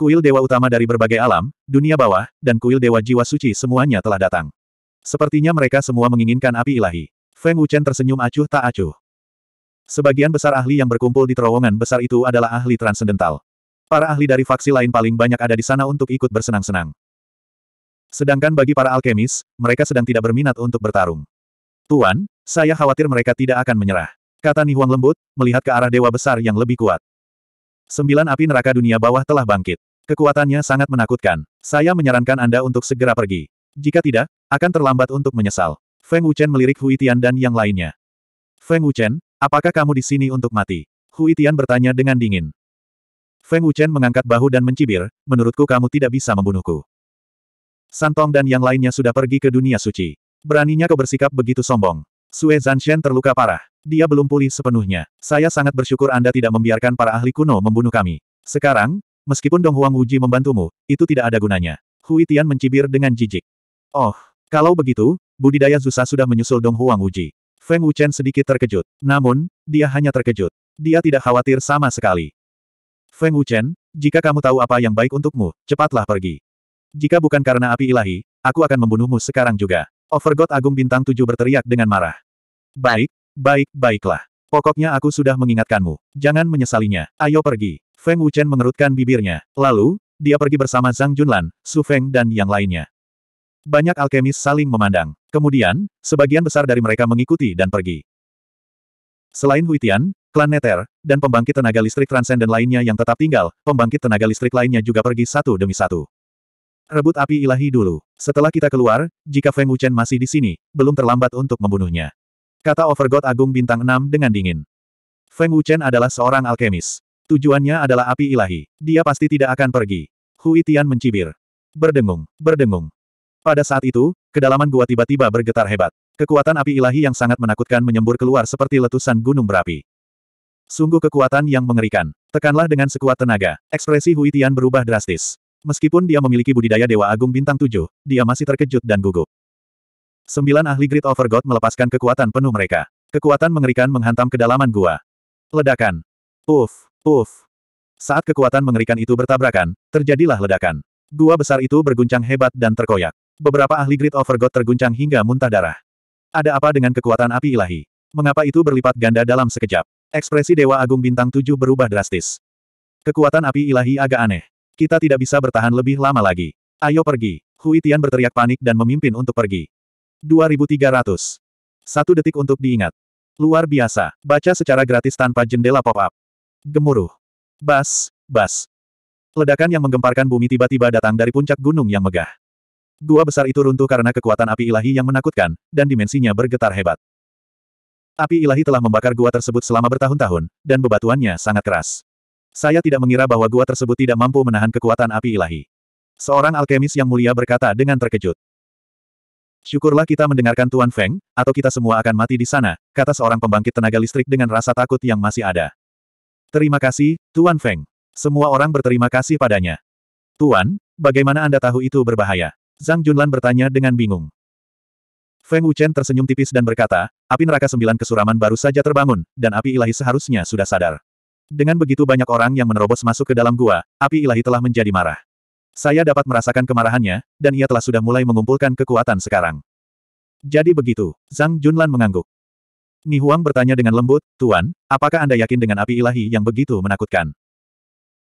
Speaker 1: Kuil dewa utama dari berbagai alam, dunia bawah, dan kuil dewa jiwa suci semuanya telah datang. Sepertinya mereka semua menginginkan api ilahi. Feng Wuchen tersenyum acuh tak acuh. Sebagian besar ahli yang berkumpul di terowongan besar itu adalah ahli transendental. Para ahli dari faksi lain paling banyak ada di sana untuk ikut bersenang-senang. Sedangkan bagi para alkemis, mereka sedang tidak berminat untuk bertarung. Tuan, saya khawatir mereka tidak akan menyerah. Kata Nihuang lembut, melihat ke arah dewa besar yang lebih kuat. Sembilan api neraka dunia bawah telah bangkit. Kekuatannya sangat menakutkan. Saya menyarankan Anda untuk segera pergi. Jika tidak, akan terlambat untuk menyesal. Feng Wuchen melirik Hui Tian dan yang lainnya. Feng Wuchen, apakah kamu di sini untuk mati? Hui Tian bertanya dengan dingin. Feng Wuchen mengangkat bahu dan mencibir, menurutku kamu tidak bisa membunuhku. Santong dan yang lainnya sudah pergi ke dunia suci. Beraninya kau bersikap begitu sombong. Sue Zanshen terluka parah. Dia belum pulih sepenuhnya. Saya sangat bersyukur Anda tidak membiarkan para ahli kuno membunuh kami. Sekarang, Meskipun Dong Huang Wuji membantumu, itu tidak ada gunanya. Hui Tian mencibir dengan jijik. Oh, kalau begitu, budidaya Zusa sudah menyusul Dong Huang Wuji. Feng Wuchen sedikit terkejut. Namun, dia hanya terkejut. Dia tidak khawatir sama sekali. Feng Wuchen, jika kamu tahu apa yang baik untukmu, cepatlah pergi. Jika bukan karena api ilahi, aku akan membunuhmu sekarang juga. Overgod Agung Bintang Tujuh berteriak dengan marah. Baik, baik, baiklah. Pokoknya aku sudah mengingatkanmu. Jangan menyesalinya. Ayo pergi. Feng Wuchen mengerutkan bibirnya. Lalu, dia pergi bersama Zhang Junlan, Su Feng dan yang lainnya. Banyak alkemis saling memandang. Kemudian, sebagian besar dari mereka mengikuti dan pergi. Selain Huitian, klan Neter, dan pembangkit tenaga listrik transenden lainnya yang tetap tinggal, pembangkit tenaga listrik lainnya juga pergi satu demi satu. Rebut api ilahi dulu. Setelah kita keluar, jika Feng Wuchen masih di sini, belum terlambat untuk membunuhnya. Kata Overgod Agung Bintang 6 dengan dingin. Feng Wuchen adalah seorang alkemis. Tujuannya adalah api ilahi. Dia pasti tidak akan pergi. Hui Tian mencibir. Berdengung, berdengung. Pada saat itu, kedalaman gua tiba-tiba bergetar hebat. Kekuatan api ilahi yang sangat menakutkan menyembur keluar seperti letusan gunung berapi. Sungguh kekuatan yang mengerikan. Tekanlah dengan sekuat tenaga. Ekspresi Hui Tian berubah drastis. Meskipun dia memiliki budidaya Dewa Agung Bintang 7, dia masih terkejut dan gugup. Sembilan ahli Grid Over God melepaskan kekuatan penuh mereka. Kekuatan mengerikan menghantam kedalaman gua. Ledakan. Uf, uf. Saat kekuatan mengerikan itu bertabrakan, terjadilah ledakan. Gua besar itu berguncang hebat dan terkoyak. Beberapa ahli Grid Over God terguncang hingga muntah darah. Ada apa dengan kekuatan api ilahi? Mengapa itu berlipat ganda dalam sekejap? Ekspresi Dewa Agung Bintang 7 berubah drastis. Kekuatan api ilahi agak aneh. Kita tidak bisa bertahan lebih lama lagi. Ayo pergi. Hui Tian berteriak panik dan memimpin untuk pergi. 2300. Satu detik untuk diingat. Luar biasa. Baca secara gratis tanpa jendela pop-up. Gemuruh. Bas, bas. Ledakan yang menggemparkan bumi tiba-tiba datang dari puncak gunung yang megah. Gua besar itu runtuh karena kekuatan api ilahi yang menakutkan, dan dimensinya bergetar hebat. Api ilahi telah membakar gua tersebut selama bertahun-tahun, dan bebatuannya sangat keras. Saya tidak mengira bahwa gua tersebut tidak mampu menahan kekuatan api ilahi. Seorang alkemis yang mulia berkata dengan terkejut. Syukurlah kita mendengarkan Tuan Feng, atau kita semua akan mati di sana, kata seorang pembangkit tenaga listrik dengan rasa takut yang masih ada. Terima kasih, Tuan Feng. Semua orang berterima kasih padanya. Tuan, bagaimana Anda tahu itu berbahaya? Zhang Junlan bertanya dengan bingung. Feng Wuchen tersenyum tipis dan berkata, api neraka sembilan kesuraman baru saja terbangun, dan api ilahi seharusnya sudah sadar. Dengan begitu banyak orang yang menerobos masuk ke dalam gua, api ilahi telah menjadi marah. Saya dapat merasakan kemarahannya, dan ia telah sudah mulai mengumpulkan kekuatan sekarang. Jadi begitu, Zhang Junlan mengangguk. Huang bertanya dengan lembut, Tuan, apakah Anda yakin dengan api ilahi yang begitu menakutkan?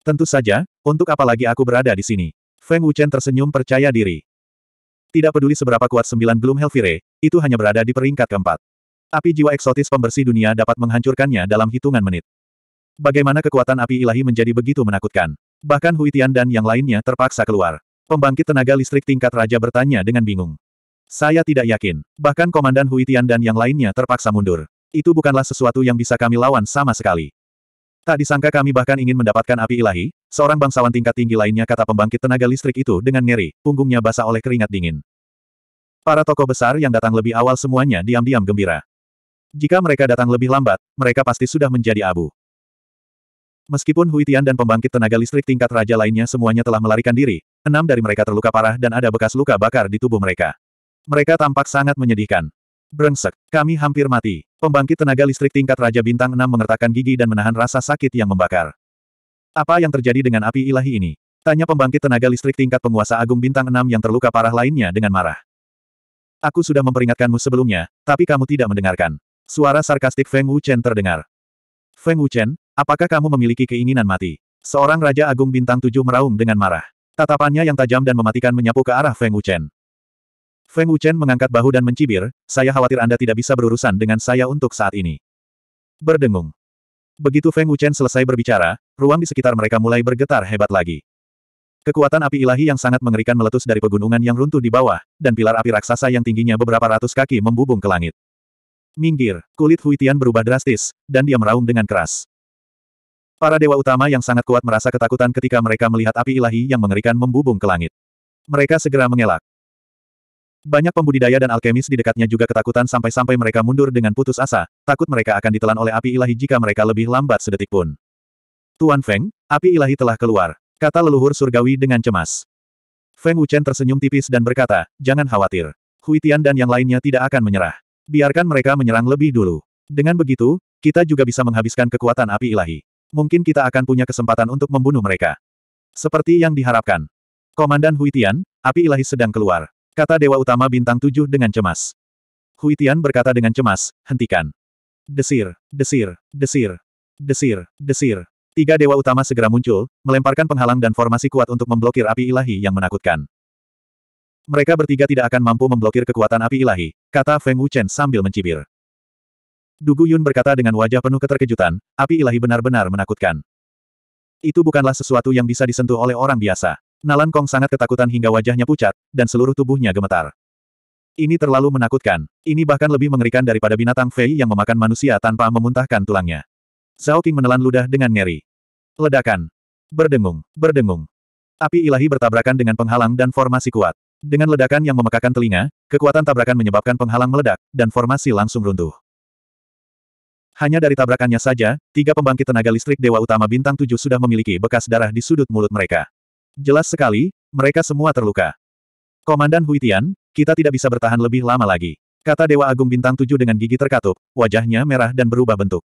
Speaker 1: Tentu saja, untuk apa lagi aku berada di sini? Feng Wuchen tersenyum percaya diri. Tidak peduli seberapa kuat sembilan belum Helvire, itu hanya berada di peringkat keempat. Api jiwa eksotis pembersih dunia dapat menghancurkannya dalam hitungan menit. Bagaimana kekuatan api ilahi menjadi begitu menakutkan? Bahkan Huitian dan yang lainnya terpaksa keluar. Pembangkit tenaga listrik tingkat raja bertanya dengan bingung. Saya tidak yakin. Bahkan Komandan Huitian dan yang lainnya terpaksa mundur. Itu bukanlah sesuatu yang bisa kami lawan sama sekali. Tak disangka kami bahkan ingin mendapatkan api ilahi, seorang bangsawan tingkat tinggi lainnya kata pembangkit tenaga listrik itu dengan ngeri, punggungnya basah oleh keringat dingin. Para tokoh besar yang datang lebih awal semuanya diam-diam gembira. Jika mereka datang lebih lambat, mereka pasti sudah menjadi abu. Meskipun Huitian dan pembangkit tenaga listrik tingkat raja lainnya semuanya telah melarikan diri, enam dari mereka terluka parah dan ada bekas luka bakar di tubuh mereka. Mereka tampak sangat menyedihkan. Brengsek, kami hampir mati. Pembangkit tenaga listrik tingkat Raja Bintang Enam mengertakkan gigi dan menahan rasa sakit yang membakar. Apa yang terjadi dengan api ilahi ini? Tanya pembangkit tenaga listrik tingkat penguasa agung Bintang Enam yang terluka parah lainnya dengan marah. Aku sudah memperingatkanmu sebelumnya, tapi kamu tidak mendengarkan. Suara sarkastik Feng Wuchen terdengar. Feng Wuchen, Apakah kamu memiliki keinginan mati? Seorang Raja Agung Bintang Tujuh meraung dengan marah. Tatapannya yang tajam dan mematikan menyapu ke arah Feng Wuchen. Feng Wuchen mengangkat bahu dan mencibir, saya khawatir Anda tidak bisa berurusan dengan saya untuk saat ini. Berdengung. Begitu Feng Wuchen selesai berbicara, ruang di sekitar mereka mulai bergetar hebat lagi. Kekuatan api ilahi yang sangat mengerikan meletus dari pegunungan yang runtuh di bawah, dan pilar api raksasa yang tingginya beberapa ratus kaki membubung ke langit. Minggir, kulit Huitian berubah drastis, dan dia meraung dengan keras. Para dewa utama yang sangat kuat merasa ketakutan ketika mereka melihat api ilahi yang mengerikan membubung ke langit. Mereka segera mengelak. Banyak pembudidaya dan alkemis di dekatnya juga ketakutan sampai-sampai mereka mundur dengan putus asa, takut mereka akan ditelan oleh api ilahi jika mereka lebih lambat sedetik pun. Tuan Feng, api ilahi telah keluar, kata leluhur surgawi dengan cemas. Feng Wuchen tersenyum tipis dan berkata, jangan khawatir. Huitian dan yang lainnya tidak akan menyerah. Biarkan mereka menyerang lebih dulu. Dengan begitu, kita juga bisa menghabiskan kekuatan api ilahi. Mungkin kita akan punya kesempatan untuk membunuh mereka. Seperti yang diharapkan. Komandan Huitian, api ilahi sedang keluar. Kata Dewa Utama Bintang Tujuh dengan cemas. Huitian berkata dengan cemas, hentikan. Desir, desir, desir, desir, desir. Tiga Dewa Utama segera muncul, melemparkan penghalang dan formasi kuat untuk memblokir api ilahi yang menakutkan. Mereka bertiga tidak akan mampu memblokir kekuatan api ilahi, kata Feng Wuchen sambil mencibir. Dugu Yun berkata dengan wajah penuh keterkejutan, api ilahi benar-benar menakutkan. Itu bukanlah sesuatu yang bisa disentuh oleh orang biasa. Nalan Kong sangat ketakutan hingga wajahnya pucat, dan seluruh tubuhnya gemetar. Ini terlalu menakutkan. Ini bahkan lebih mengerikan daripada binatang Fei yang memakan manusia tanpa memuntahkan tulangnya. Zhao Qing menelan ludah dengan ngeri. Ledakan. Berdengung, berdengung. Api ilahi bertabrakan dengan penghalang dan formasi kuat. Dengan ledakan yang memekakan telinga, kekuatan tabrakan menyebabkan penghalang meledak, dan formasi langsung runtuh. Hanya dari tabrakannya saja, tiga pembangkit tenaga listrik Dewa Utama Bintang 7 sudah memiliki bekas darah di sudut mulut mereka. Jelas sekali, mereka semua terluka. Komandan Huitian, kita tidak bisa bertahan lebih lama lagi. Kata Dewa Agung Bintang 7 dengan gigi terkatup, wajahnya merah dan berubah bentuk.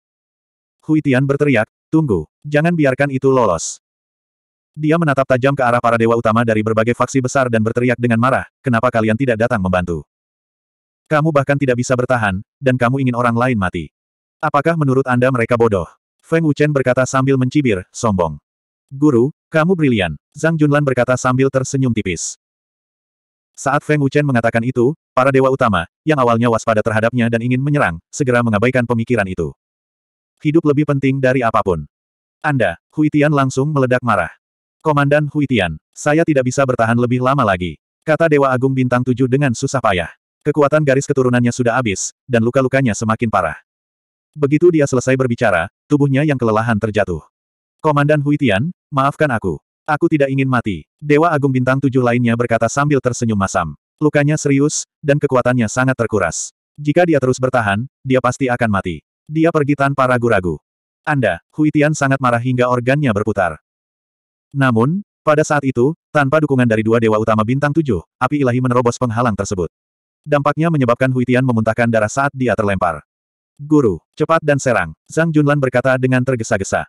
Speaker 1: Huitian berteriak, tunggu, jangan biarkan itu lolos. Dia menatap tajam ke arah para dewa utama dari berbagai faksi besar dan berteriak dengan marah, kenapa kalian tidak datang membantu? Kamu bahkan tidak bisa bertahan, dan kamu ingin orang lain mati. Apakah menurut Anda mereka bodoh? Feng Wuchen berkata sambil mencibir, sombong. Guru, kamu brilian, Zhang Junlan berkata sambil tersenyum tipis. Saat Feng Wuchen mengatakan itu, para dewa utama, yang awalnya waspada terhadapnya dan ingin menyerang, segera mengabaikan pemikiran itu. Hidup lebih penting dari apapun. Anda, Huitian langsung meledak marah. Komandan Huitian, saya tidak bisa bertahan lebih lama lagi. Kata Dewa Agung Bintang Tujuh dengan susah payah. Kekuatan garis keturunannya sudah habis, dan luka-lukanya semakin parah. Begitu dia selesai berbicara, tubuhnya yang kelelahan terjatuh. Komandan Huitian, maafkan aku. Aku tidak ingin mati. Dewa Agung Bintang Tujuh lainnya berkata sambil tersenyum masam. Lukanya serius, dan kekuatannya sangat terkuras. Jika dia terus bertahan, dia pasti akan mati. Dia pergi tanpa ragu-ragu. Anda, Huitian sangat marah hingga organnya berputar. Namun, pada saat itu, tanpa dukungan dari dua dewa utama bintang tujuh, api ilahi menerobos penghalang tersebut. Dampaknya menyebabkan Huitian memuntahkan darah saat dia terlempar. Guru, cepat dan serang, Zhang Junlan berkata dengan tergesa-gesa.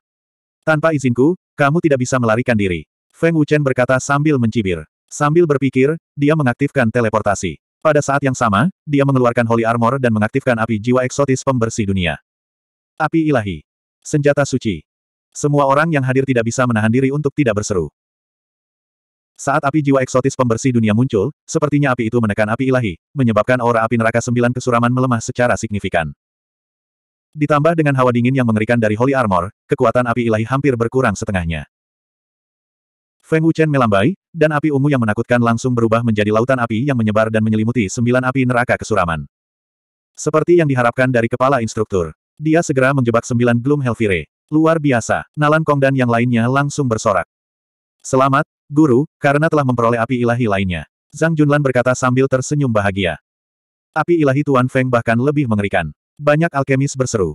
Speaker 1: Tanpa izinku, kamu tidak bisa melarikan diri. Feng Wuchen berkata sambil mencibir. Sambil berpikir, dia mengaktifkan teleportasi. Pada saat yang sama, dia mengeluarkan Holy Armor dan mengaktifkan api jiwa eksotis pembersih dunia. Api ilahi. Senjata suci. Semua orang yang hadir tidak bisa menahan diri untuk tidak berseru. Saat api jiwa eksotis pembersih dunia muncul, sepertinya api itu menekan api ilahi, menyebabkan aura api neraka sembilan kesuraman melemah secara signifikan. Ditambah dengan hawa dingin yang mengerikan dari Holy Armor, kekuatan api ilahi hampir berkurang setengahnya. Feng Wuchen melambai, dan api ungu yang menakutkan langsung berubah menjadi lautan api yang menyebar dan menyelimuti sembilan api neraka kesuraman. Seperti yang diharapkan dari kepala instruktur, dia segera menjebak sembilan Gloom Helvire. Luar biasa, Nalan Kong dan yang lainnya langsung bersorak. Selamat, Guru, karena telah memperoleh api ilahi lainnya. Zhang Junlan berkata sambil tersenyum bahagia. Api ilahi Tuan Feng bahkan lebih mengerikan. Banyak alkemis berseru.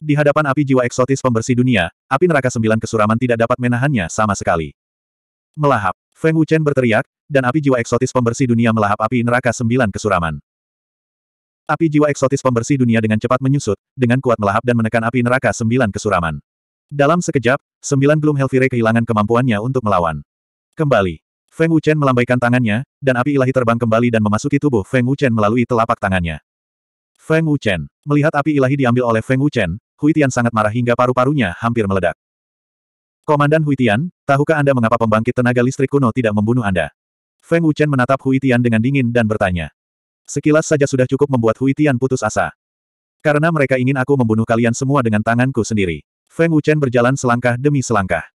Speaker 1: Di hadapan api jiwa eksotis pembersih dunia, api neraka sembilan kesuraman tidak dapat menahannya sama sekali. Melahap, Feng Wuchen berteriak, dan api jiwa eksotis pembersih dunia melahap api neraka sembilan kesuraman. Api jiwa eksotis pembersih dunia dengan cepat menyusut, dengan kuat melahap dan menekan api neraka sembilan kesuraman. Dalam sekejap, sembilan Gloom Helvire kehilangan kemampuannya untuk melawan. Kembali, Feng Wuchen melambaikan tangannya, dan api ilahi terbang kembali dan memasuki tubuh Feng Wuchen melalui telapak tangannya. Feng Wuchen. Melihat api ilahi diambil oleh Feng Wuchen, Huitian sangat marah hingga paru-parunya hampir meledak. Komandan Huitian, tahukah Anda mengapa pembangkit tenaga listrik kuno tidak membunuh Anda? Feng Wuchen menatap Huitian dengan dingin dan bertanya. Sekilas saja sudah cukup membuat Huitian putus asa. Karena mereka ingin aku membunuh kalian semua dengan tanganku sendiri. Feng Wuchen berjalan selangkah demi selangkah.